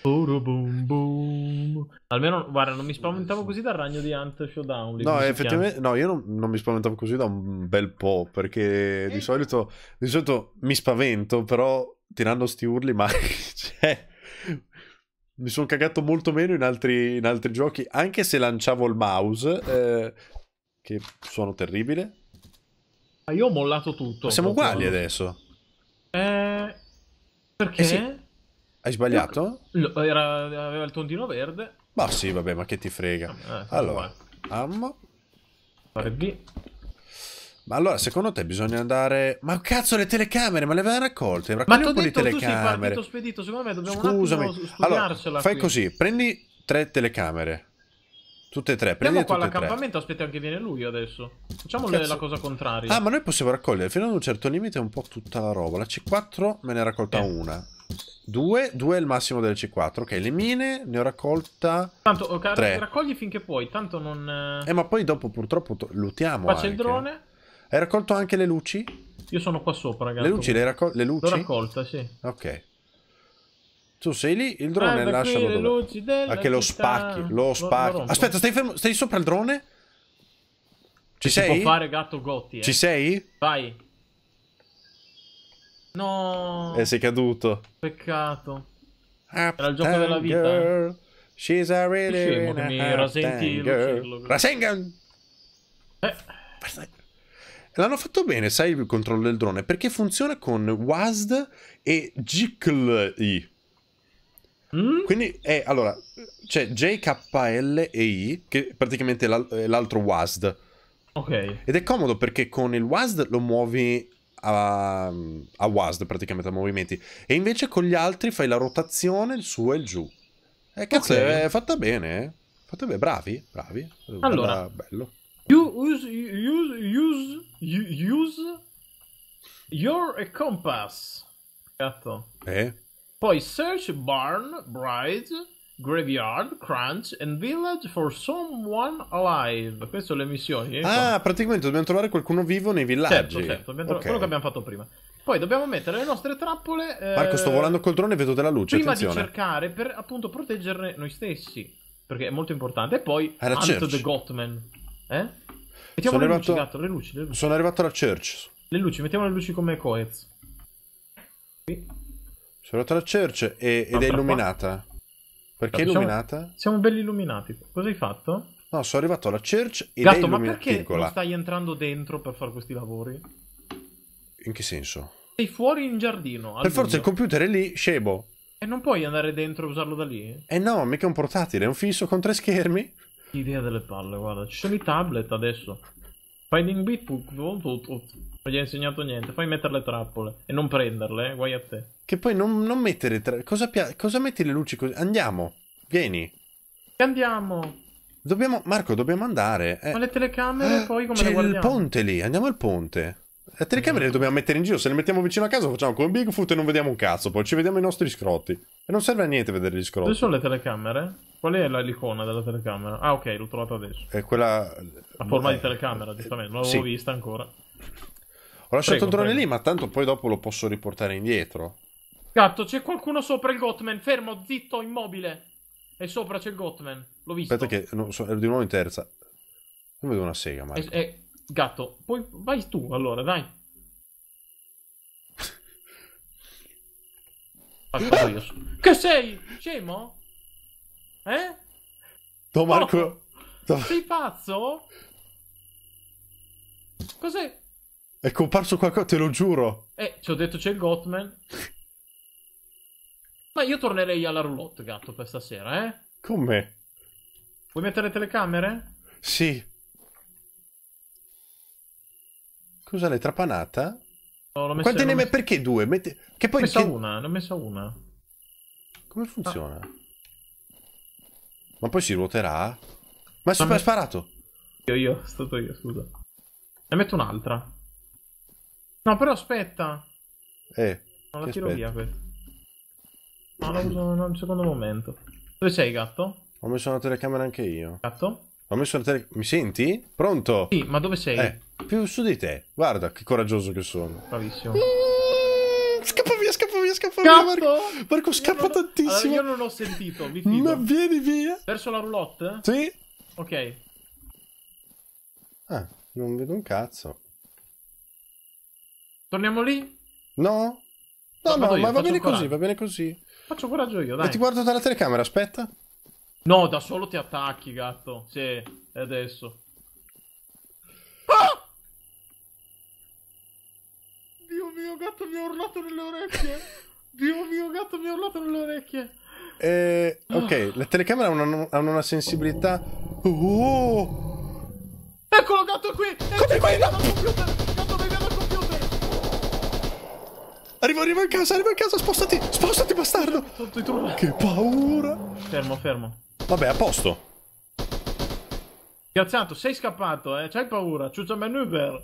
Boom, boom, boom. Almeno, guarda, non mi spaventavo così dal ragno di Hunt Showdown. No, effettivamente, no, io non, non, mi spaventavo così da un bel po', perché di, solito, di solito mi spavento, però tirando sti urli, ma [laughs] cioè, mi sono cagato molto meno in altri, in altri, giochi, anche se lanciavo il mouse, eh, che suono terribile. Ma io ho mollato tutto. Ma siamo uguali adesso. Eh, perché? Eh sì. Hai sbagliato? Io, era, aveva il tondino verde. Ma sì, vabbè, ma che ti frega. Eh, allora, ammo. Guardi. Ma allora, secondo te bisogna andare... Ma cazzo, le telecamere, ma le aveva raccolte? Ma ti ho detto, di tu sei partito spedito, secondo me dobbiamo Scusami. un attimo studiarsela Allora, fai qui. così, prendi tre telecamere. Tutte e tre, prendi Andiamo qua all'accampamento, aspettiamo che viene lui adesso. Facciamo Cazzo. la cosa contraria. Ah, ma noi possiamo raccogliere fino ad un certo limite un po' tutta la roba. La C4 me ne ha raccolta eh. una. Due, due è il massimo delle C4. Ok, le mine ne ho raccolta. Tanto, okay, tre. raccogli finché puoi, tanto non. Eh, eh ma poi dopo purtroppo luttiamo. Qua c'è il drone. Hai raccolto anche le luci? Io sono qua sopra, ragazzi. Le luci le, raccol le luci? L'ho raccolta, sì. Ok. Tu sei lì, il drone ah, lascialo dove... luci della ah, che lo spacchi, lo spacchi. Lo, lo Aspetta, stai fermo, stai sopra il drone? Ci sei? Si può fare gatto gotti, eh. Ci sei? Vai. No. E sei caduto. Peccato. Up Era il gioco della vita. Eh. Girl. She's a really che mi rasenti Rasengan. Eh. L'hanno fatto bene, sai, il controllo del drone, perché funziona con WASD e GCLI. Mm? Quindi, eh, allora, c'è JKLEI, che è praticamente l'altro WASD. Ok. Ed è comodo perché con il WASD lo muovi a, a WASD praticamente, a movimenti. E invece con gli altri fai la rotazione, il su e il giù. E eh, cazzo, okay. è fatta bene, eh? Fatta bene, bravi, bravi. Allora, Bella, bello. You use, use, use, use your compass. Gatto. Eh? Poi search Barn, Bride, Graveyard, Crunch and Village for Someone Alive. Queste sono le missioni. Eh, ah, praticamente dobbiamo trovare qualcuno vivo nei villaggi. Certo, certo. Dobbiamo okay. Quello che abbiamo fatto prima. Poi dobbiamo mettere le nostre trappole. Eh, Marco, sto volando col drone e vedo della luce. Prima attenzione. di cercare per appunto proteggerne noi stessi. Perché è molto importante. E poi Era Hunt Church. the Gottman. Eh? Mettiamo le, arrivato... luci, gatto, le, luci, le luci, Sono arrivato alla church. Le luci, mettiamo le luci come coez. Qui. Sono andata alla church e, ed è illuminata. Perché è illuminata? Siamo, siamo belli illuminati. Cosa hai fatto? No, sono arrivato alla church e Gatto, è illuminata. ma perché non stai entrando dentro per fare questi lavori? In che senso? Sei fuori in giardino. Per forza il computer è lì, scemo. E non puoi andare dentro e usarlo da lì? Eh no, mica è un portatile, è un fisso con tre schermi. Idea delle palle, guarda. Ci sono i tablet adesso. Finding Beatbook, Beat. Non gli hai insegnato niente. Fai mettere le trappole e non prenderle, eh? guai a te. Che poi non, non mettere tra... cosa, pia... cosa, metti le luci così? Andiamo, vieni. Andiamo. Dobbiamo... Marco, dobbiamo andare. Eh... Ma le telecamere ah, poi come C'è le guardiamo? C'è il ponte lì, andiamo al ponte. Le telecamere le dobbiamo mettere in giro, se le mettiamo vicino a casa facciamo come Bigfoot e non vediamo un cazzo, poi ci vediamo i nostri scrotti. E non serve a niente vedere gli scrotti. Dove sono le telecamere? Qual è l'icona della telecamera? Ah ok, l'ho trovata adesso. È quella... A forma eh, di telecamera, giustamente, non l'avevo sì. vista ancora lasciato il drone prego. lì, ma tanto poi dopo lo posso riportare indietro. Gatto, c'è qualcuno sopra il Gotman. Fermo, zitto, immobile. E sopra c'è il Gotman. L'ho visto. Aspetta, che no, so, ero di nuovo in terza. Non vedo una sega, ma. Eh, eh, gatto, poi vai tu allora, dai. [laughs] Faccio io. Che sei? Scemo? Eh? No, Marco. Oh, sei pazzo? Cos'è? È comparso qualcosa, te lo giuro. Eh, ci ho detto c'è il Gotman. Ma io tornerei alla roulotte, gatto, questa sera, eh? Come? Vuoi mettere le telecamere? Sì. Scusa, l'hai trapanata? No, l'ho messa Quante ne messa... Perché due? Mette... Che poi... ho messa che... una, l'ho messa una. Come funziona? Ah. Ma poi si ruoterà? Ma, Ma me... sparato! Io, io, è stato io, scusa. Ne metto un'altra. No, però aspetta. Eh. No, la tiro aspetta? via questa. No, la uso in un secondo momento. Dove sei, gatto? Ho messo una telecamera anche io. Gatto? Ho messo una telecamera. Mi senti? Pronto? Sì, ma dove sei? Eh, più su di te. Guarda che coraggioso che sono. Bravissimo. Mm, scappa via, scappa via, scappa Gatto! via. Marco, Marco scappa io ho... tantissimo. Allora, io non ho sentito, mi fido. Ma vieni via. Verso la roulotte? Sì. Ok. Ah, non vedo un cazzo. Torniamo lì? No? No, no, no ma va bene così, va bene così. Faccio coraggio io, dai. E ti guardo dalla telecamera, aspetta. No, da solo ti attacchi, gatto. Sì, è adesso. Ah! Dio mio, gatto mi ha urlato nelle orecchie. [laughs] Dio mio, gatto mi ha urlato nelle orecchie. Eh, ok, ah. la telecamera ha una, una sensibilità... Oh! Eccolo, gatto qui! Eccolo, qui, no! Arrivo, arrivo in casa, arrivo in casa, spostati, spostati bastardo. Che paura. Fermo, fermo. Vabbè, a posto. Piazzato, sei scappato, eh. C'hai paura, ciuccia maneuver.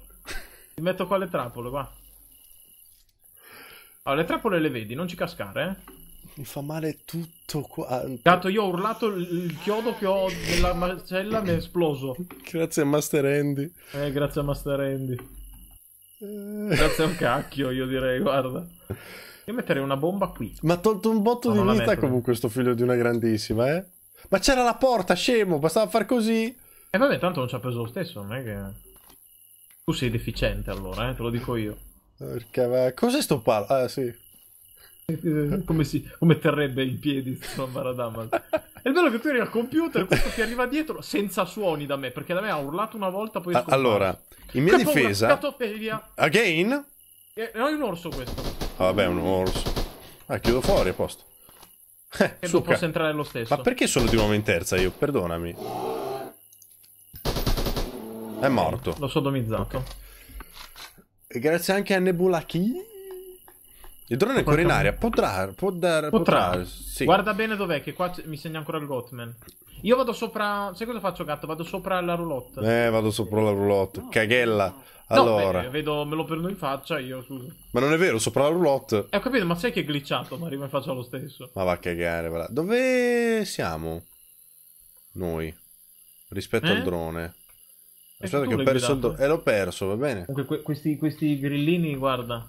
Ti metto qua le trappole, va. Allora, le trappole le vedi, non ci cascare, eh. Mi fa male tutto quanto. Gatto, io ho urlato il chiodo che ho nella macella mi è esploso. grazie a Master Andy. Eh, grazie a Master Andy. Eh. Grazie a un cacchio, io direi, guarda. Io metterei una bomba qui. Ma ha tolto un botto no, di vita comunque sto figlio di una grandissima, eh? Ma c'era la porta, scemo, bastava far così. E eh, vabbè, tanto non ci ha preso lo stesso, non è che... Tu sei deficiente allora, eh? te lo dico io. Perché, ma... Cos'è sto palo? Ah, sì. Eh, come, si, come terrebbe in piedi insomma Radamas è bello che tu eri al computer questo ti arriva dietro senza suoni da me perché da me ha urlato una volta poi scompare. allora in mia difesa scato, again eh, no è un orso questo ah, vabbè è un orso ah chiudo fuori a posto eh, che posso entrare lo stesso ma perché sono di nuovo in terza io perdonami è morto l'ho sodomizzato okay. grazie anche a Nebulaki il drone è ancora in aria. Potrà, può dare. Potrà. potrà sì. Guarda bene dov'è, che qua mi segna ancora il Gotman. Io vado sopra. Sai cosa faccio, gatto? Vado sopra la roulotte. Eh, vado sopra la roulotte. No, Caghella. Allora. No, vedo, me lo prendo in faccia io, scusa. Ma non è vero, sopra la roulotte. Eh, ho capito, ma sai che è glitchato, ma arriva in faccia lo stesso. Ma va a cagare, va. Dove siamo? Noi. Rispetto eh? al drone. Aspetta che ho perso il drone. Eh, l'ho perso, va bene. Comunque, que- questi, questi grillini, guarda.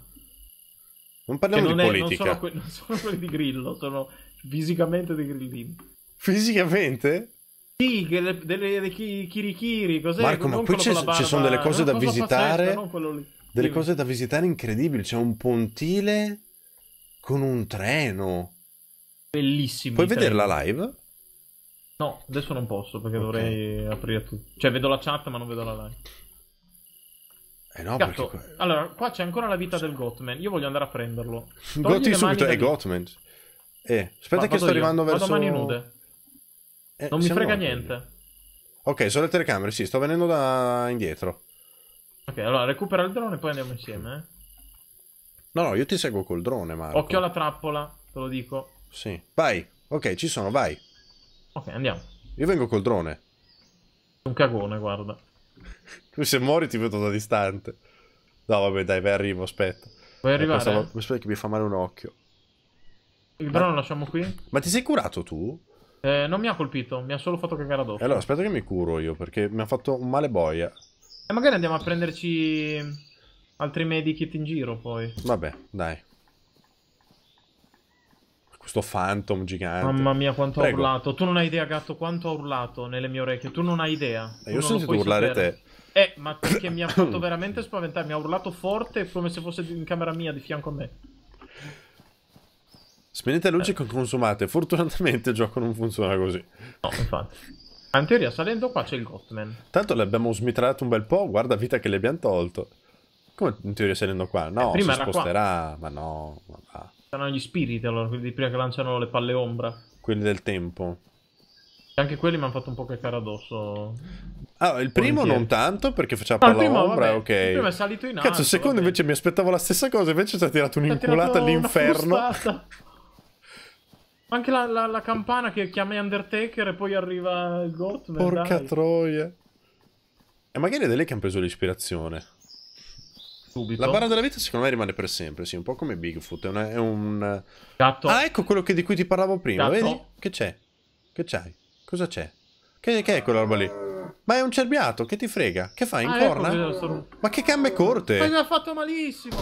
Non parliamo non di è, politica. Non sono, que- [laughs] non sono quelli di Grillo, sono fisicamente dei grillini. Fisicamente? Sì, delle, delle chirichiri, cos'è? Marco, ma qui c'è, ci sono delle cose da visitare. Pazzesca, delle Dimmi. cose da visitare incredibili. C'è un pontile con un treno. Bellissimo. Puoi vederla treni. live? No, adesso non posso perché okay. dovrei aprire tutto. Cioè, vedo la chat ma non vedo la live. Eh no, Gatto, perché... Allora, qua c'è ancora la vita del Gothman. Io voglio andare a prenderlo. [laughs] Gotti subito, è da... Gothman. Eh, aspetta Va, che sto io. arrivando verso... Vado mani nude. Eh, non mi frega nuovi. niente. Ok, sono le telecamere, sì, sto venendo da indietro. Ok, allora recupera il drone e poi andiamo insieme. Eh? No, no, io ti seguo col drone, Marco. Occhio alla trappola, te lo dico. Sì, vai. Ok, ci sono, vai. Ok, andiamo. Io vengo col drone. Un cagone, guarda. Tu se muori ti vedo da distante. No, vabbè, dai, vai, arrivo, aspetta. Vuoi eh, arrivare? Pensavo, aspetta che mi fa male un occhio. Il brano lo lasciamo qui? Ma ti sei curato tu? Eh, non mi ha colpito, mi ha solo fatto cagare addosso. E eh, allora, aspetta che mi curo io, perché mi ha fatto un male boia. E eh, magari andiamo a prenderci altri medikit in giro, poi. Vabbè, dai questo phantom gigante. Mamma mia, quanto Prego. ha urlato. Tu non hai idea, gatto, quanto ha urlato nelle mie orecchie. Tu non hai idea. Eh, io ho sentito urlare sapere. te. Eh, ma perché mi ha [coughs] fatto veramente spaventare. Mi ha urlato forte come se fosse in camera mia, di fianco a me. Spegnete le luci eh. che consumate. Fortunatamente il gioco non funziona così. No, infatti. In teoria, salendo qua c'è il Gothman. Tanto l'abbiamo smitrato un bel po'. Guarda vita che le abbiamo tolto. Come in teoria salendo qua? No, eh, si sposterà. Qua. Ma no, ma va. Sono gli spiriti allora, quelli di prima che lanciano le palle ombra. Quelli del tempo. Anche quelli mi hanno fatto un po' cacare addosso. Ah, il primo non tanto perché faceva no, palla ombra, vabbè, ok. Il primo è salito in alto. Cazzo, il secondo vabbè. invece mi aspettavo la stessa cosa, invece ci ha tirato un'inculata all'inferno. Anche la, la, la, campana che chiama Undertaker e poi arriva il Gotham. Porca dai. troia. E magari è da lei che hanno preso l'ispirazione. Subito. La barra della vita secondo me rimane per sempre, sì, un po' come Bigfoot, è, una, è un... Gatto. Ah, ecco quello che, di cui ti parlavo prima, Gatto. vedi? Che c'è? Che c'hai? Cosa c'è? Che, che, è quella roba lì? Ma è un cerbiato, che ti frega? Che fai, ah, in ah, corna? Ecco, sono... Ma che gambe corte! Ma mi ha fatto malissimo!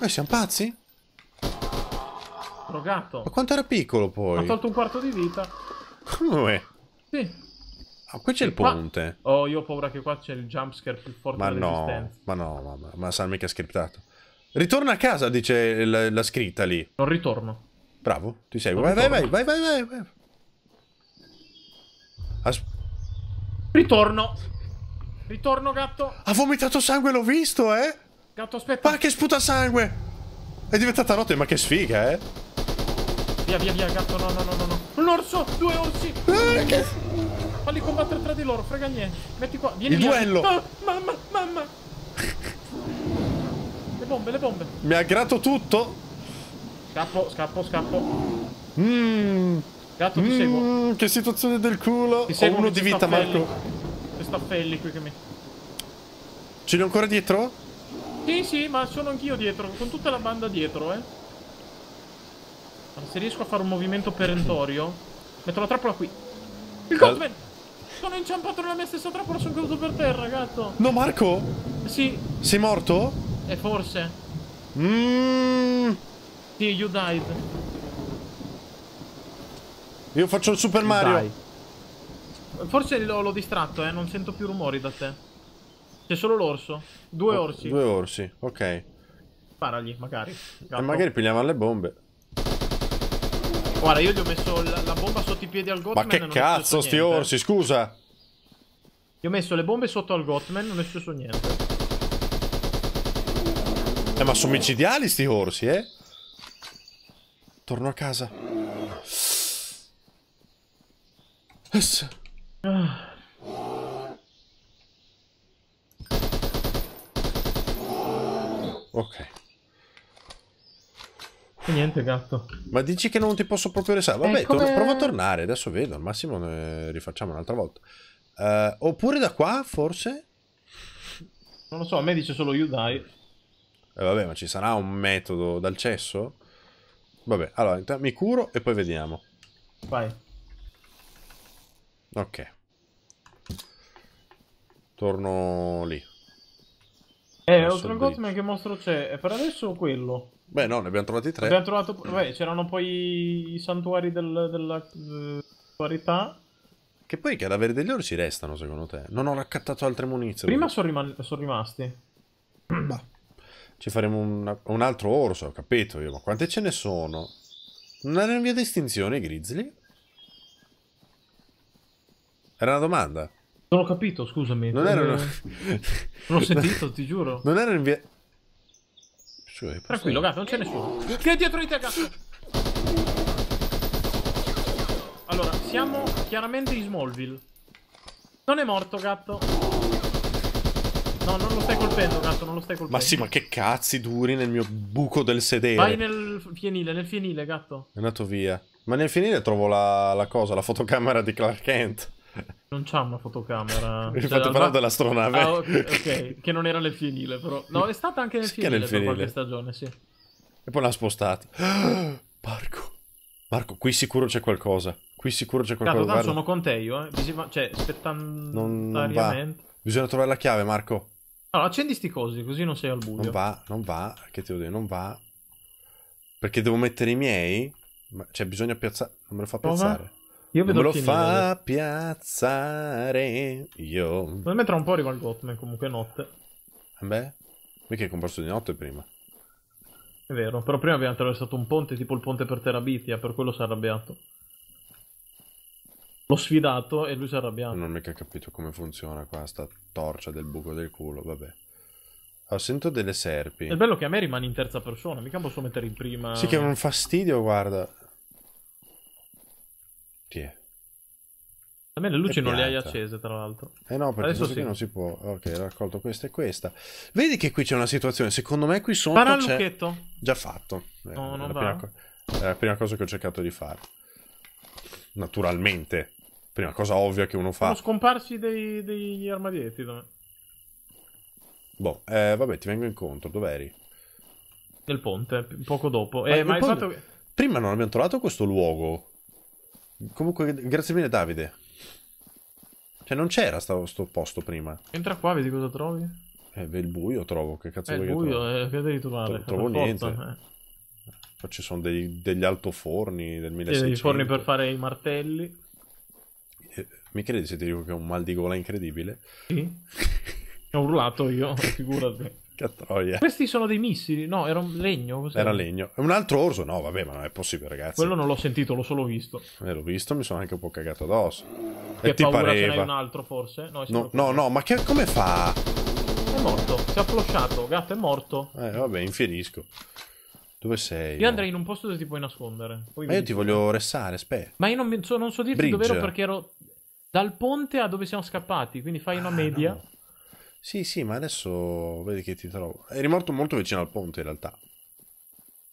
Ma eh, siamo pazzi? Drogato. Ma quanto era piccolo poi? Ha tolto un quarto di vita. Come? Sì. Ah, qui c'è il ponte. Qua... Oh, io ho paura che qua c'è il jumpscare più forte ma no, ma no, ma no, ma sarà mica scriptato. Ritorna a casa, dice la, la scritta lì. Non ritorno. Bravo, ti seguo. Vai, vai, vai, vai, vai, vai, vai. As... Ritorno. Ritorno, gatto. Ha vomitato sangue, l'ho visto, eh. Gatto, aspetta. Ma che sputa sangue. È diventata notte, ma che sfiga, eh. Via, via, via, gatto, no, no, no, no. Un orso, due orsi. Eh, che... Falli combattere tra di loro, frega niente. Metti qua, vieni Il via. duello! Ah, mamma, mamma! le bombe, le bombe. Mi ha aggrato tutto? Scappo, scappo, scappo. Mmm. Gatto, ti mm, seguo. Che situazione del culo. Ti seguo, Ho uno di vita, staffelli. Marco. C'è staffelli qui che mi... Ce l'ho ancora dietro? Sì, sì, ma sono anch'io dietro, con tutta la banda dietro, eh. Ma se riesco a fare un movimento perentorio, metto la trappola qui. Il Goldman! Sono inciampato nella mia stessa trappola, sono caduto per terra, gatto. No, Marco? Sì. Sei morto? E eh, forse. Mmm. Sì, you died. Io faccio il Super Mario. Dai. Forse l'ho distratto, eh. Non sento più rumori da te. C'è solo l'orso. Due oh, orsi. Due orsi, ok. Sparagli, magari. Gatto. E magari pigliamo le bombe. Guarda, io gli ho messo la, la bomba sotto i piedi al Gottman. Ma che cazzo, sti orsi, scusa. Gli ho messo le bombe sotto al Gottman, non è successo niente. Eh, ma sono micidiali sti orsi, eh? Torno a casa. Essa. Ah. Ok. E niente, gatto. Ma dici che non ti posso proprio restare? Eh, vabbè, come... tor- prova a tornare, adesso vedo, al massimo ne rifacciamo un'altra volta. Uh, oppure da qua, forse? Non lo so, a me dice solo you die. Eh, vabbè, ma ci sarà un metodo dal cesso? Vabbè, allora, mi curo e poi vediamo. Vai. Ok. Torno lì. Eh, oltre al Gotham che mostro c'è? Per adesso quello. Beh, no, ne abbiamo trovati tre. Abbiamo trovato, beh, c'erano poi i santuari del, della parità. Che poi i ad degli orsi restano, secondo te? Non ho raccattato altre munizioni. Prima sono, riman- sono rimasti. Bah. Ci faremo un, un altro orso, ho capito io, ma quante ce ne sono? Non erano in via di estinzione i grizzly? Era una domanda. Non ho capito, scusami. Non erano... Eh, non ho sentito, ti giuro. [laughs] Non erano in via... Cioè, Tranquillo, gatto, non c'è nessuno. Che è dietro di te, gatto! Allora, siamo chiaramente in Smallville. Non è morto, gatto. No, non lo stai colpendo, gatto, non lo stai colpendo. Ma sì, ma che cazzi duri nel mio buco del sedere. Vai nel fienile, nel fienile, gatto. È andato via. Ma nel fienile trovo la, la cosa, la fotocamera di Clark Kent. Non c'ha una fotocamera. Mi [laughs] cioè, fate parlare dell'astronave. Ah, ok, che non era nel fienile, però. No, è stata anche nel sì fienile, nel fienile. qualche stagione, sì. E poi l'ha spostata. [gasps] Marco. Marco, qui sicuro c'è qualcosa. Qui sicuro c'è qualcosa. Cazzo, sono con te io, eh. Bisogna... Cioè, spettantariamente. Bisogna trovare la chiave, Marco. No, accendi sti cosi, così non sei al buio. Non va, non va. Che te lo devo dire, non va. Perché devo mettere i miei? Ma... Cioè, bisogna piazzare... Non me lo fa piazzare. Io vedo non lo fa piazzare io. Per me tra un po' arriva il Gotham, comunque notte. Beh, mica è comparso di notte prima. È vero, però prima abbiamo attraversato un ponte, tipo il ponte per Terabitia, per quello si è arrabbiato. L'ho sfidato e lui si è arrabbiato. Non ho mica capito come funziona qua sta torcia del buco del culo, vabbè. Allora, ah, sento delle serpi. È bello che a me rimane in terza persona, mica posso mettere in prima. Sì, che è un fastidio, guarda. Ti è. A me le luci non le hai accese, tra l'altro. Eh no, perché adesso sì. non si può. Ok, raccolto questa e questa. Vedi che qui c'è una situazione. Secondo me qui sono. Para il lucchetto. Già fatto. Eh, no, eh, non va. Prima, è la prima cosa che ho cercato di fare. Naturalmente. Prima cosa ovvia che uno fa. Sono scomparsi dei, degli armadietti. Dove... Boh, eh, vabbè, ti vengo incontro. Dov'eri? Nel ponte, poco dopo. Ma eh, eh ma il ponte... Fatto... Prima non abbiamo trovato questo luogo Comunque, grazie mille Davide. Cioè, non c'era sto, sto, posto prima. Entra qua, vedi cosa trovi. Eh, beh, il buio trovo, che cazzo eh, È il buio, che devi trovare. Tro eh, trovo niente. Porta, eh. ci sono degli, degli altoforni del 1600. Dei forni per fare i martelli. Eh, mi credi se ti dico che è un mal di gola incredibile? Sì. [laughs] ho urlato io, figurati. Che troia. Questi sono dei missili? No, era un legno. Così. Era legno. Un altro orso? No, vabbè, ma non è possibile, ragazzi. Quello non l'ho sentito, l'ho solo visto. Eh, l'ho visto, mi sono anche un po' cagato addosso. Che e ti paura, pareva. ce un altro, forse? No, no, no, no, ma che, come fa? È morto, si è flosciato, gatto è morto. Eh, vabbè, infierisco. Dove sei? Io andrei in un posto dove ti puoi nascondere. Poi ma io ti voglio restare, aspetta. Ma io non, so, non so dirti Bridge. dov'ero perché ero dal ponte a dove siamo scappati, quindi fai ah, una media. No. Sì, sì, ma adesso vedi che ti trovo. È rimorto molto vicino al ponte, in realtà.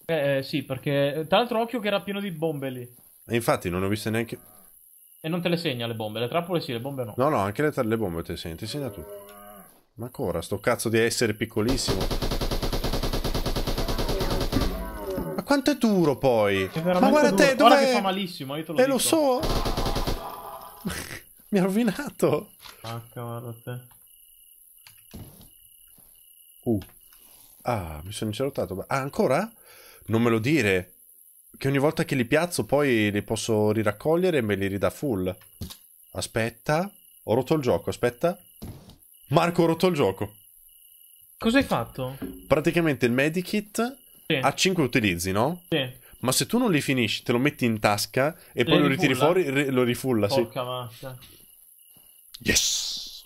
Eh, sì, perché... Tra l'altro occhio che era pieno di bombe lì. E infatti non ho visto neanche... E non te le segna le bombe, le trappole sì, le bombe no. No, no, anche le, le bombe te le segna, ti segna tu. Ma ancora, sto cazzo di essere piccolissimo. Ma quanto è duro poi? È ma guarda duro. te, dov'è? Guarda che fa malissimo, io te lo eh, lo so. [laughs] Mi ha rovinato. Ah, guarda te. Uh. Ah, mi sono incertato. Ah, ancora? Non me lo dire. Che ogni volta che li piazzo poi li posso riraccogliere e me li ridà full. Aspetta. Ho rotto il gioco, aspetta. Marco, ho rotto il gioco. Cos'hai fatto? Praticamente il medikit sì. ha 5 utilizzi, no? Sì. Ma se tu non li finisci, te lo metti in tasca e le poi lo ritiri fuori, lo rifulla, Porca sì. Porca mazza. Yes!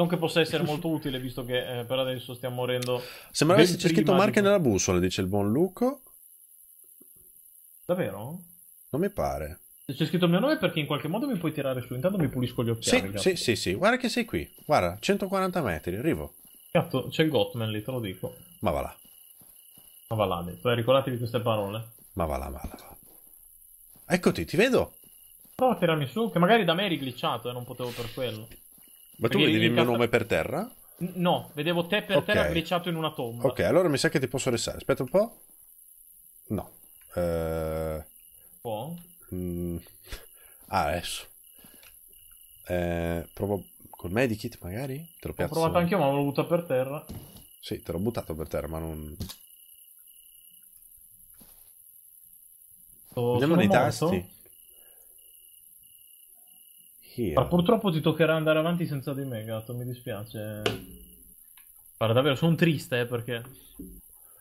Non che possa essere [laughs] molto utile, visto che eh, per adesso stiamo morendo. Sembra che c'è scritto marche di... nella bussola, dice il buon Luco. Davvero? Non mi pare. Se c'è scritto il mio nome perché in qualche modo mi puoi tirare su. Intanto mi pulisco gli occhiali. Sì, sì, sì, sì, Guarda che sei qui. Guarda, 140 metri, arrivo. Gatto, c'è Gottman lì, te lo dico. Ma va là. Ma va là, detto. Eh, ricordatevi queste parole. Ma va là, ma va là. Eccoti, ti vedo. Prova a tirarmi su, che magari da me eri glitchato e eh, non potevo per quello. Ma tu vedevi il mio nome per terra? No, vedevo te per okay. terra grecciato in una tomba. Ok, allora mi sa che ti posso restare. Aspetta un po'. No. Eh... Po'? Mm. Ah, adesso. Eh, provo col medikit magari? Te lo piazzo. Ho provato anche anch'io, ma l'ho buttato per terra. Sì, te l'ho buttato per terra, ma non... Andiamo nei morto. tasti here. Ma purtroppo ti toccherà andare avanti senza di me, gatto, mi dispiace. Guarda, davvero, sono triste eh, perché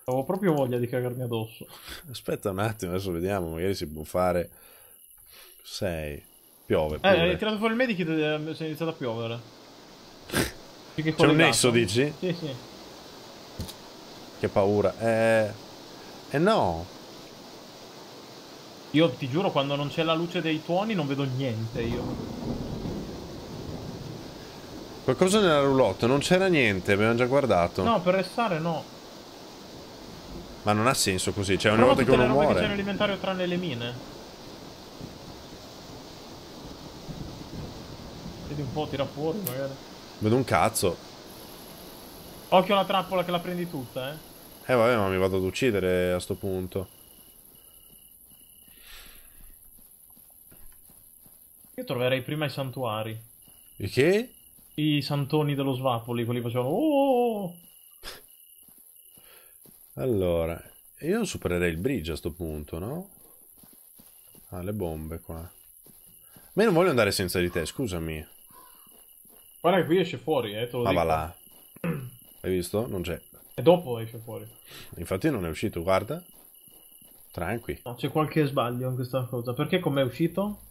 avevo proprio voglia di cagarmi addosso. Aspetta un attimo, adesso vediamo, magari si può fare Sei. Piove. Eh, pure. Eh, hai tirato fuori il medikit e eh, si è iniziato a piovere. [laughs] C'è un nesso, dici? Sì, sì. Che paura. Eh... eh no, io ti giuro, quando non c'è la luce dei tuoni non vedo niente io. Qualcosa nella roulotte, non c'era niente, abbiamo già guardato. No, per restare no. Ma non ha senso così, cioè ogni volta che uno muore... Ma c'è nell'inventario tranne le mine. Vedi un po', tira fuori magari. Vedo un cazzo. Occhio alla trappola che la prendi tutta, eh. Eh vabbè, ma mi vado ad uccidere a sto punto. Io troverei prima i santuari. I che? I santoni dello Svapoli, quelli facevano... Oh! oh, oh, oh". allora, io non supererei il bridge a sto punto, no? Ah, le bombe qua. Ma io non voglio andare senza di te, scusami. Guarda che qui esce fuori, eh, te lo Ma ah, dico. va là. Hai visto? Non c'è. E dopo esce fuori. Infatti non è uscito, guarda. Tranqui. No, c'è qualche sbaglio in questa cosa. Perché com'è uscito?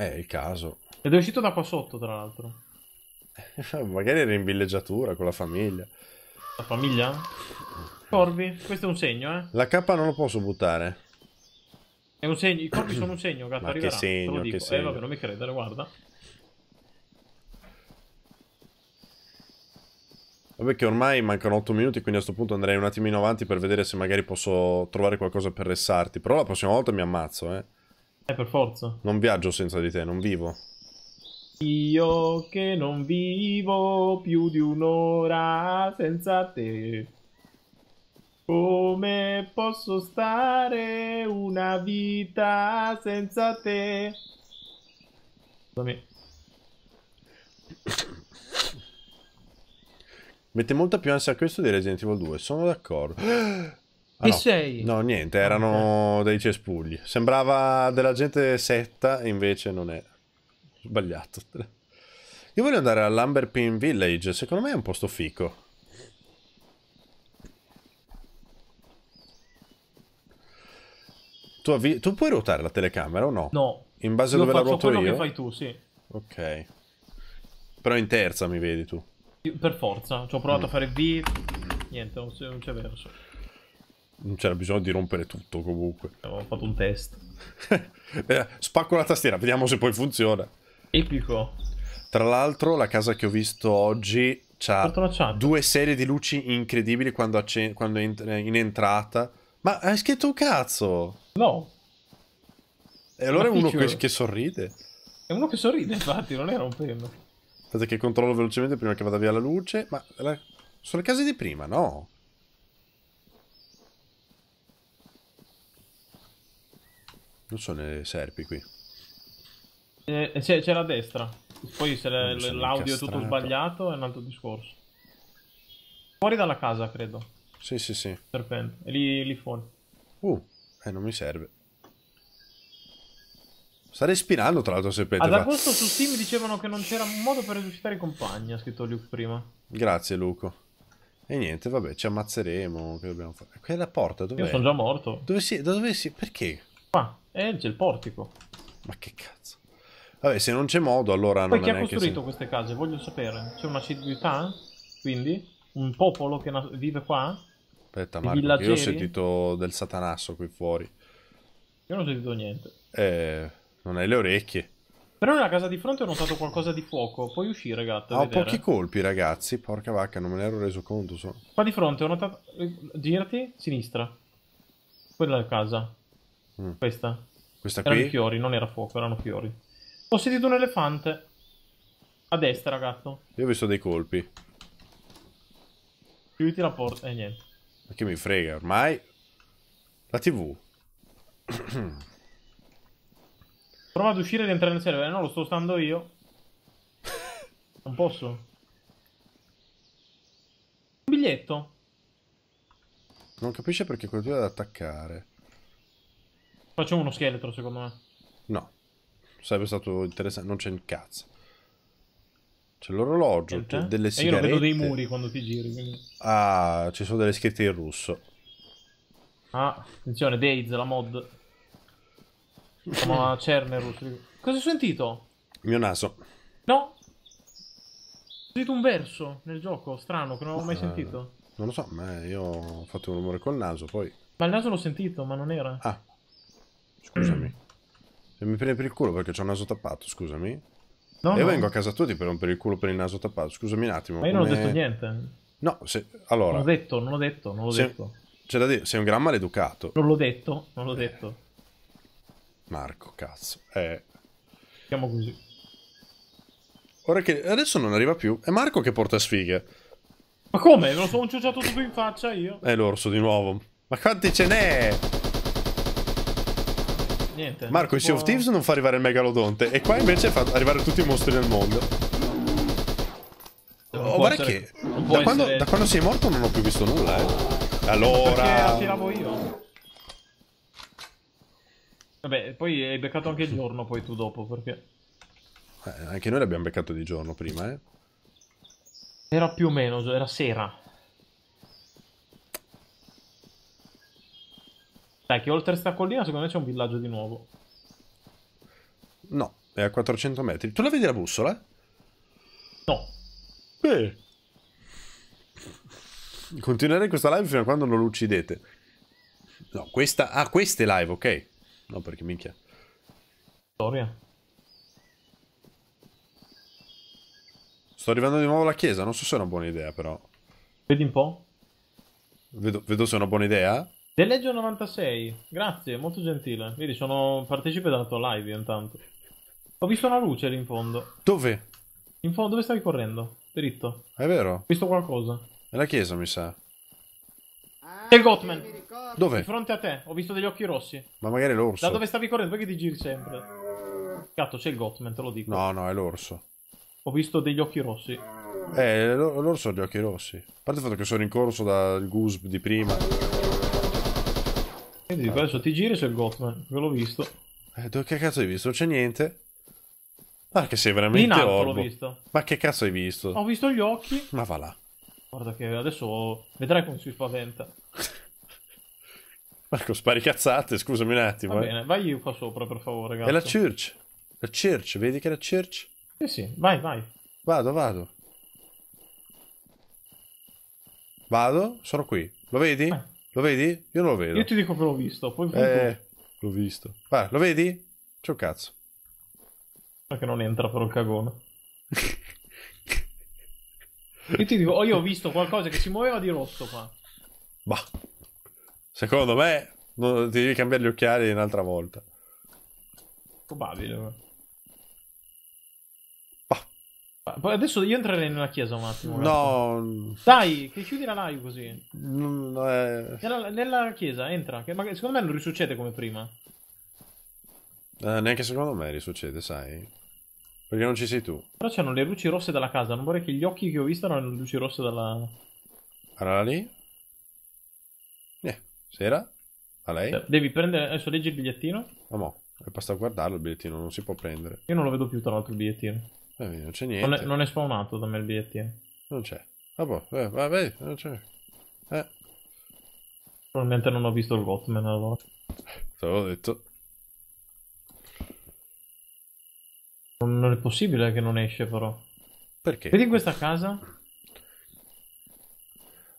È eh, il caso. Ed è uscito da qua sotto, tra l'altro. Eh, magari era in villeggiatura con la famiglia. La famiglia? Corvi, questo è un segno, eh. La K non lo posso buttare. È un segno, i corvi sono un segno, gatto, [clears throat] Ma Che segno, che eh, segno. Eh, vabbè, non mi credere, guarda. Vabbè che ormai mancano 8 minuti, quindi a questo punto andrei un attimino avanti per vedere se magari posso trovare qualcosa per ressarti. Però la prossima volta mi ammazzo, eh. Eh, per forza. Non viaggio senza di te, non vivo. Io che non vivo più di un'ora senza te. Come posso stare una vita senza te? Scusami. Mette molta più ansia a questo di Resident Evil 2, sono d'accordo. [gasps] Ah, Chi no. sei? No, niente, ah, erano dei cespugli. Sembrava della gente setta, invece non è. Sbagliato. Io voglio andare all'Amberpin Village, secondo me è un posto fico. Tu, tu puoi ruotare la telecamera o no? No. In base a dove la ruoto io? che fai tu, sì. Ok. Però in terza mi vedi tu. Per forza, ci ho provato mm. a fare B. niente, non c'è verso non c'era bisogno di rompere tutto comunque. Abbiamo fatto un test. [laughs] Eh, spacco la tastiera, vediamo se poi funziona. Epico. Tra l'altro la casa che ho visto oggi ha due serie di luci incredibili quando, quando è in entrata. Ma hai scritto un cazzo! No. E allora è uno che, che, sorride. È uno che sorride, infatti, non era un penno. Aspetta che controllo velocemente prima che vada via la luce. Ma la... sono le case di prima, no? Non sono le serpi qui. Eh, c'è, la destra. Poi se l'audio è tutto sbagliato è un altro discorso. Fuori dalla casa, credo. Sì, sì, sì. Serpente. E lì, lì fuori. Uh, eh, non mi serve. Sta respirando tra l'altro serpente. Ad ah, agosto su Steam dicevano che non c'era un modo per resuscitare i compagni, ha scritto Luke prima. Grazie Luco. E niente, vabbè, ci ammazzeremo, che dobbiamo fare? Quella porta, dove? Io sono già morto. Dove si... Dove si... Perché? Qua. E eh, c'è il portico. Ma che cazzo. Vabbè, se non c'è modo, allora Poi non chi è ha costruito se... queste case? Voglio sapere. C'è una città? Quindi? Un popolo che vive qua? Aspetta, ma io ho sentito del satanasso qui fuori. Io non ho sentito niente. Eh, non hai le orecchie. Però nella casa di fronte ho notato qualcosa di fuoco. Puoi uscire, gatto? Ho vedere. pochi colpi, ragazzi. Porca vacca, non me ne ero reso conto. So. Qua di fronte ho notato. Eh, girati, sinistra. Quella è casa. Mm. Questa? Questa erano qui? Erano fiori, non era fuoco, erano fiori. Ho sentito un elefante. A destra, gatto. Io ho visto dei colpi. Chiuditi la porta e eh, niente. Ma che mi frega, ormai... La tv. [clears throat] Prova ad uscire ed entrare nel server. Eh, no, lo sto stando io. Non posso. Un biglietto. Non capisce perché quello è ad attaccare. Facciamo uno scheletro, secondo me. No. Sarebbe stato interessante. Non c'è il cazzo. C'è l'orologio, eh, c'è eh? delle sigarette. E io vedo dei muri quando ti giri. Quindi... Ah, ci sono delle scritte in russo. Ah, attenzione, Days, la mod. Siamo a Cernerus. Cosa hai sentito? Il mio naso. No. Ho sentito un verso nel gioco, strano, che non avevo mai ah, sentito. Non lo so, ma io ho fatto un rumore col naso, poi... Ma il naso l'ho sentito, ma non era. Ah. Scusami. Mm. Se mi prendi per il culo perché ho il naso tappato, scusami. No, e no. vengo a casa tua ti prendo per il culo per il naso tappato. Scusami un attimo. Ma io come... non ho detto niente. No, se... allora... Non ho detto, non l'ho detto, non l'ho se... detto. C'è da dire, sei un gran maleducato. Non l'ho detto, non l'ho eh. detto. Marco, cazzo. Eh. Siamo così. Ora che adesso non arriva più, è Marco che porta sfighe. Ma come? Me lo sono ciucciato tutto in faccia io. È l'orso di nuovo. Ma quanti ce n'è? Niente. Marco, in Sea of Thieves non fa arrivare il megalodonte. E qua invece fa arrivare tutti i mostri del mondo. Oh, guarda essere... che. Da quando, da quando, sei morto non ho più visto nulla, eh. Allora. Perché la attiravo io. Vabbè, poi hai beccato anche il giorno, poi tu dopo, perché. Eh, anche noi l'abbiamo beccato di giorno prima, eh. Era più o meno, era sera. Dai, che oltre sta collina secondo me c'è un villaggio di nuovo. No, è a 400 metri. Tu la vedi la bussola? No. Beh. Continuerei questa live fino a quando non lo uccidete. No, questa... Ah, questa è live, ok. No, perché minchia. Storia. Sto arrivando di nuovo alla chiesa, non so se è una buona idea però. Vedi un po'? Vedo, vedo se è una buona idea. The Legion 96, grazie, molto gentile. Vedi, sono partecipe della tua live intanto. Ho visto una luce lì in fondo. Dove? In fondo, dove stavi correndo? Dritto. È vero? Ho visto qualcosa. È la chiesa, mi sa. C'è il Gottman. Dove? Di fronte a te, ho visto degli occhi rossi. Ma magari è l'orso. Da dove stavi correndo? Perché ti giri sempre? Gatto, c'è il Gottman, te lo dico. No, no, è l'orso. Ho visto degli occhi rossi. Eh, l'orso ha gli occhi rossi. A parte il fatto che sono in corso dal Goose di prima. Quindi allora. adesso ti giri c'è il Gothman, ve l'ho visto. Eh, dove che cazzo hai visto? Non c'è niente. Ma che sei veramente Lì in orbo. l'ho visto. Ma che cazzo hai visto? Ho visto gli occhi. Ma va là. Guarda che adesso vedrai come si spaventa. [laughs] Marco, spari cazzate, scusami un attimo. Va eh. bene, vai qua sopra per favore, ragazzi. È la church. La church, vedi che è la church? Sì, sì, vai, vai. Vado, vado. Vado, sono qui. Lo vedi? Eh. Lo vedi? Io non lo vedo. Io ti dico che l'ho visto. Poi eh, l'ho visto. Guarda, lo vedi? C'è un cazzo. Perché non entra però il cagone. io ti dico, oh, io ho visto qualcosa che si muoveva di rosso qua. Ma Secondo me, no, devi cambiare gli occhiali un'altra volta. Probabile. Poi adesso io entrerei nella chiesa un attimo. No, dai, che chiudi la live così. Mm, eh. nella, nella, chiesa, entra. Che magari, secondo me non risuccede come prima. Eh, neanche secondo me risuccede, sai. Perché non ci sei tu. Però c'erano le luci rosse dalla casa. Non vorrei che gli occhi che ho visto erano le luci rosse dalla. Era lì? Eh, sera? A lei? Cioè, devi prendere. Adesso leggi il bigliettino. No, ah, no. Basta guardarlo il bigliettino, non si può prendere. Io non lo vedo più, tra l'altro, il bigliettino. Vabbè, non c'è niente. Non è, non è, spawnato da me il bigliettino. Non c'è. Ah, boh, eh, vabbè, non c'è. Eh. Probabilmente non ho visto il Rotman allora. Te l'ho detto. Non è possibile che non esce però. Perché? Vedi questa casa?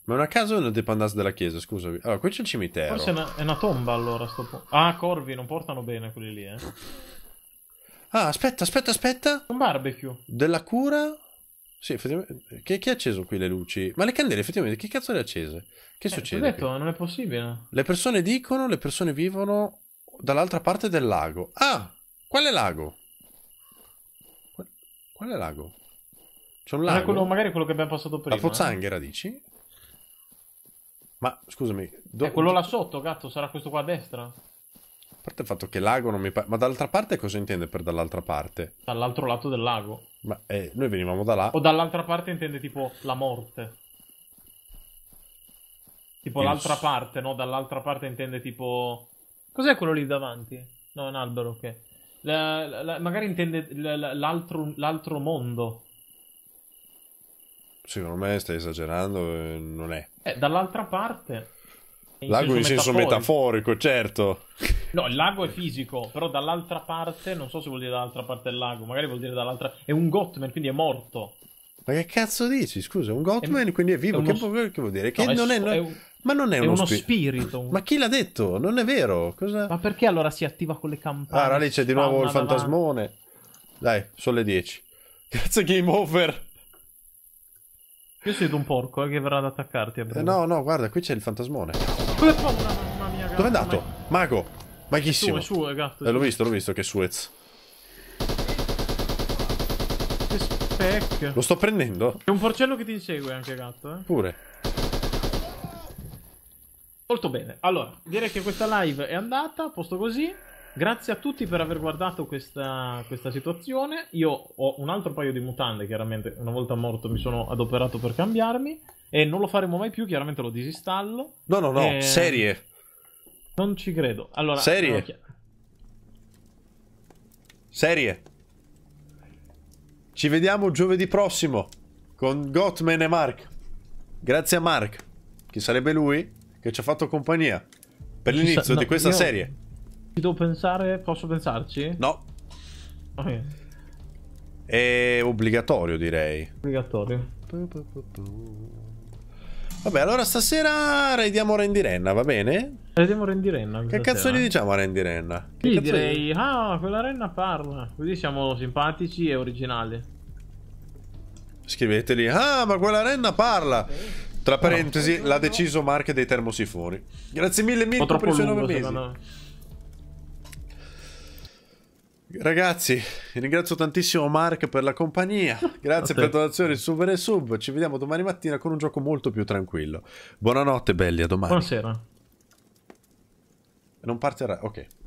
Ma una casa o una dependance della chiesa, scusami? Allora, qui c'è il cimitero. Forse è una, è una tomba allora sto po- Ah, corvi, non portano bene quelli lì, eh. [laughs] Ah, aspetta, aspetta, aspetta. Un barbecue. Della cura? Sì, effettivamente. Chi, chi ha acceso qui le luci? Ma le candele, effettivamente, chi cazzo le ha accese? Che eh, succede? detto, non è possibile. Le persone dicono, le persone vivono dall'altra parte del lago. Ah, quale lago? Quale lago? C'è un lago. Era quello, magari quello che abbiamo passato prima. La eh. pozzanghera, eh? dici? Ma scusami. Do... È quello là sotto, gatto, sarà questo qua a destra? A parte il fatto che lago non mi pare. Ma dall'altra parte cosa intende per dall'altra parte? Dall'altro lato del lago. Ma eh, noi venivamo da là. O dall'altra parte intende tipo la morte. Tipo Io l'altra so. parte, no? Dall'altra parte intende tipo. Cos'è quello lì davanti? No, è un albero ok. La, la, la, magari intende l'altro, l'altro mondo. Secondo me stai esagerando, eh, non è. Eh, dall'altra parte. Lago in senso metaforico, certo. No, il lago è fisico, però dall'altra parte, non so se vuol dire dall'altra parte del lago, magari vuol dire dall'altra... È un Gottman, quindi è morto. Ma che cazzo dici? Scusa, un Gottman è... quindi è vivo. È uno... che, che, vuol dire? Che no, non è, è un... Ma non è, uno, uno spi... spirito. Ma chi l'ha detto? Non è vero. Cosa... Ma perché allora si attiva con le campane? Ah, lì c'è di nuovo il fantasmone. Davanti. Dai, sono le 10. Cazzo, game over. Io sento un porco eh, che verrà ad attaccarti. a Eh, no, no, guarda, qui c'è il fantasmone. Quella tua, mamma mia, Dove è andato? Mago! Maghissimo! È suo, è suo, Eh, l'ho visto, l'ho visto, che suez. Che spec. Lo sto prendendo? C'è un forcello che ti insegue anche, gatto, eh. Pure. Molto bene. Allora, direi che questa live è andata, posto così. Grazie a tutti per aver guardato questa, questa, situazione. Io ho un altro paio di mutande, chiaramente una volta morto mi sono adoperato per cambiarmi. E non lo faremo mai più, chiaramente lo disinstallo. No, no, no, e... Eh, serie. Non ci credo. Allora, serie. Allora... Serie. Ci vediamo giovedì prossimo con Gottman e Mark. Grazie a Mark, che sarebbe lui, che ci ha fatto compagnia per l'inizio sa- no, di questa io... serie. Ci devo pensare, posso pensarci? No. Okay. È obbligatorio, direi. Obbligatorio. Vabbè, allora stasera raidiamo Renna, va bene? Raidiamo Renna. Che cazzo sera? gli eh. diciamo a Randy Renna? sì, direi, gli... ah, quella renna parla. Così siamo simpatici e originali. Scriveteli, ah, ma quella renna parla. Sì. Tra parentesi, no, l'ha deciso Mark dei termosifoni. Grazie mille, Mirko, per i suoi 9 mesi. Ragazzi, ringrazio tantissimo Mark per la compagnia. [laughs] Grazie per donazioni super e sub. Ci vediamo domani mattina con un gioco molto più tranquillo. Buonanotte, belli, a domani. Buonasera. Non partirà, ok.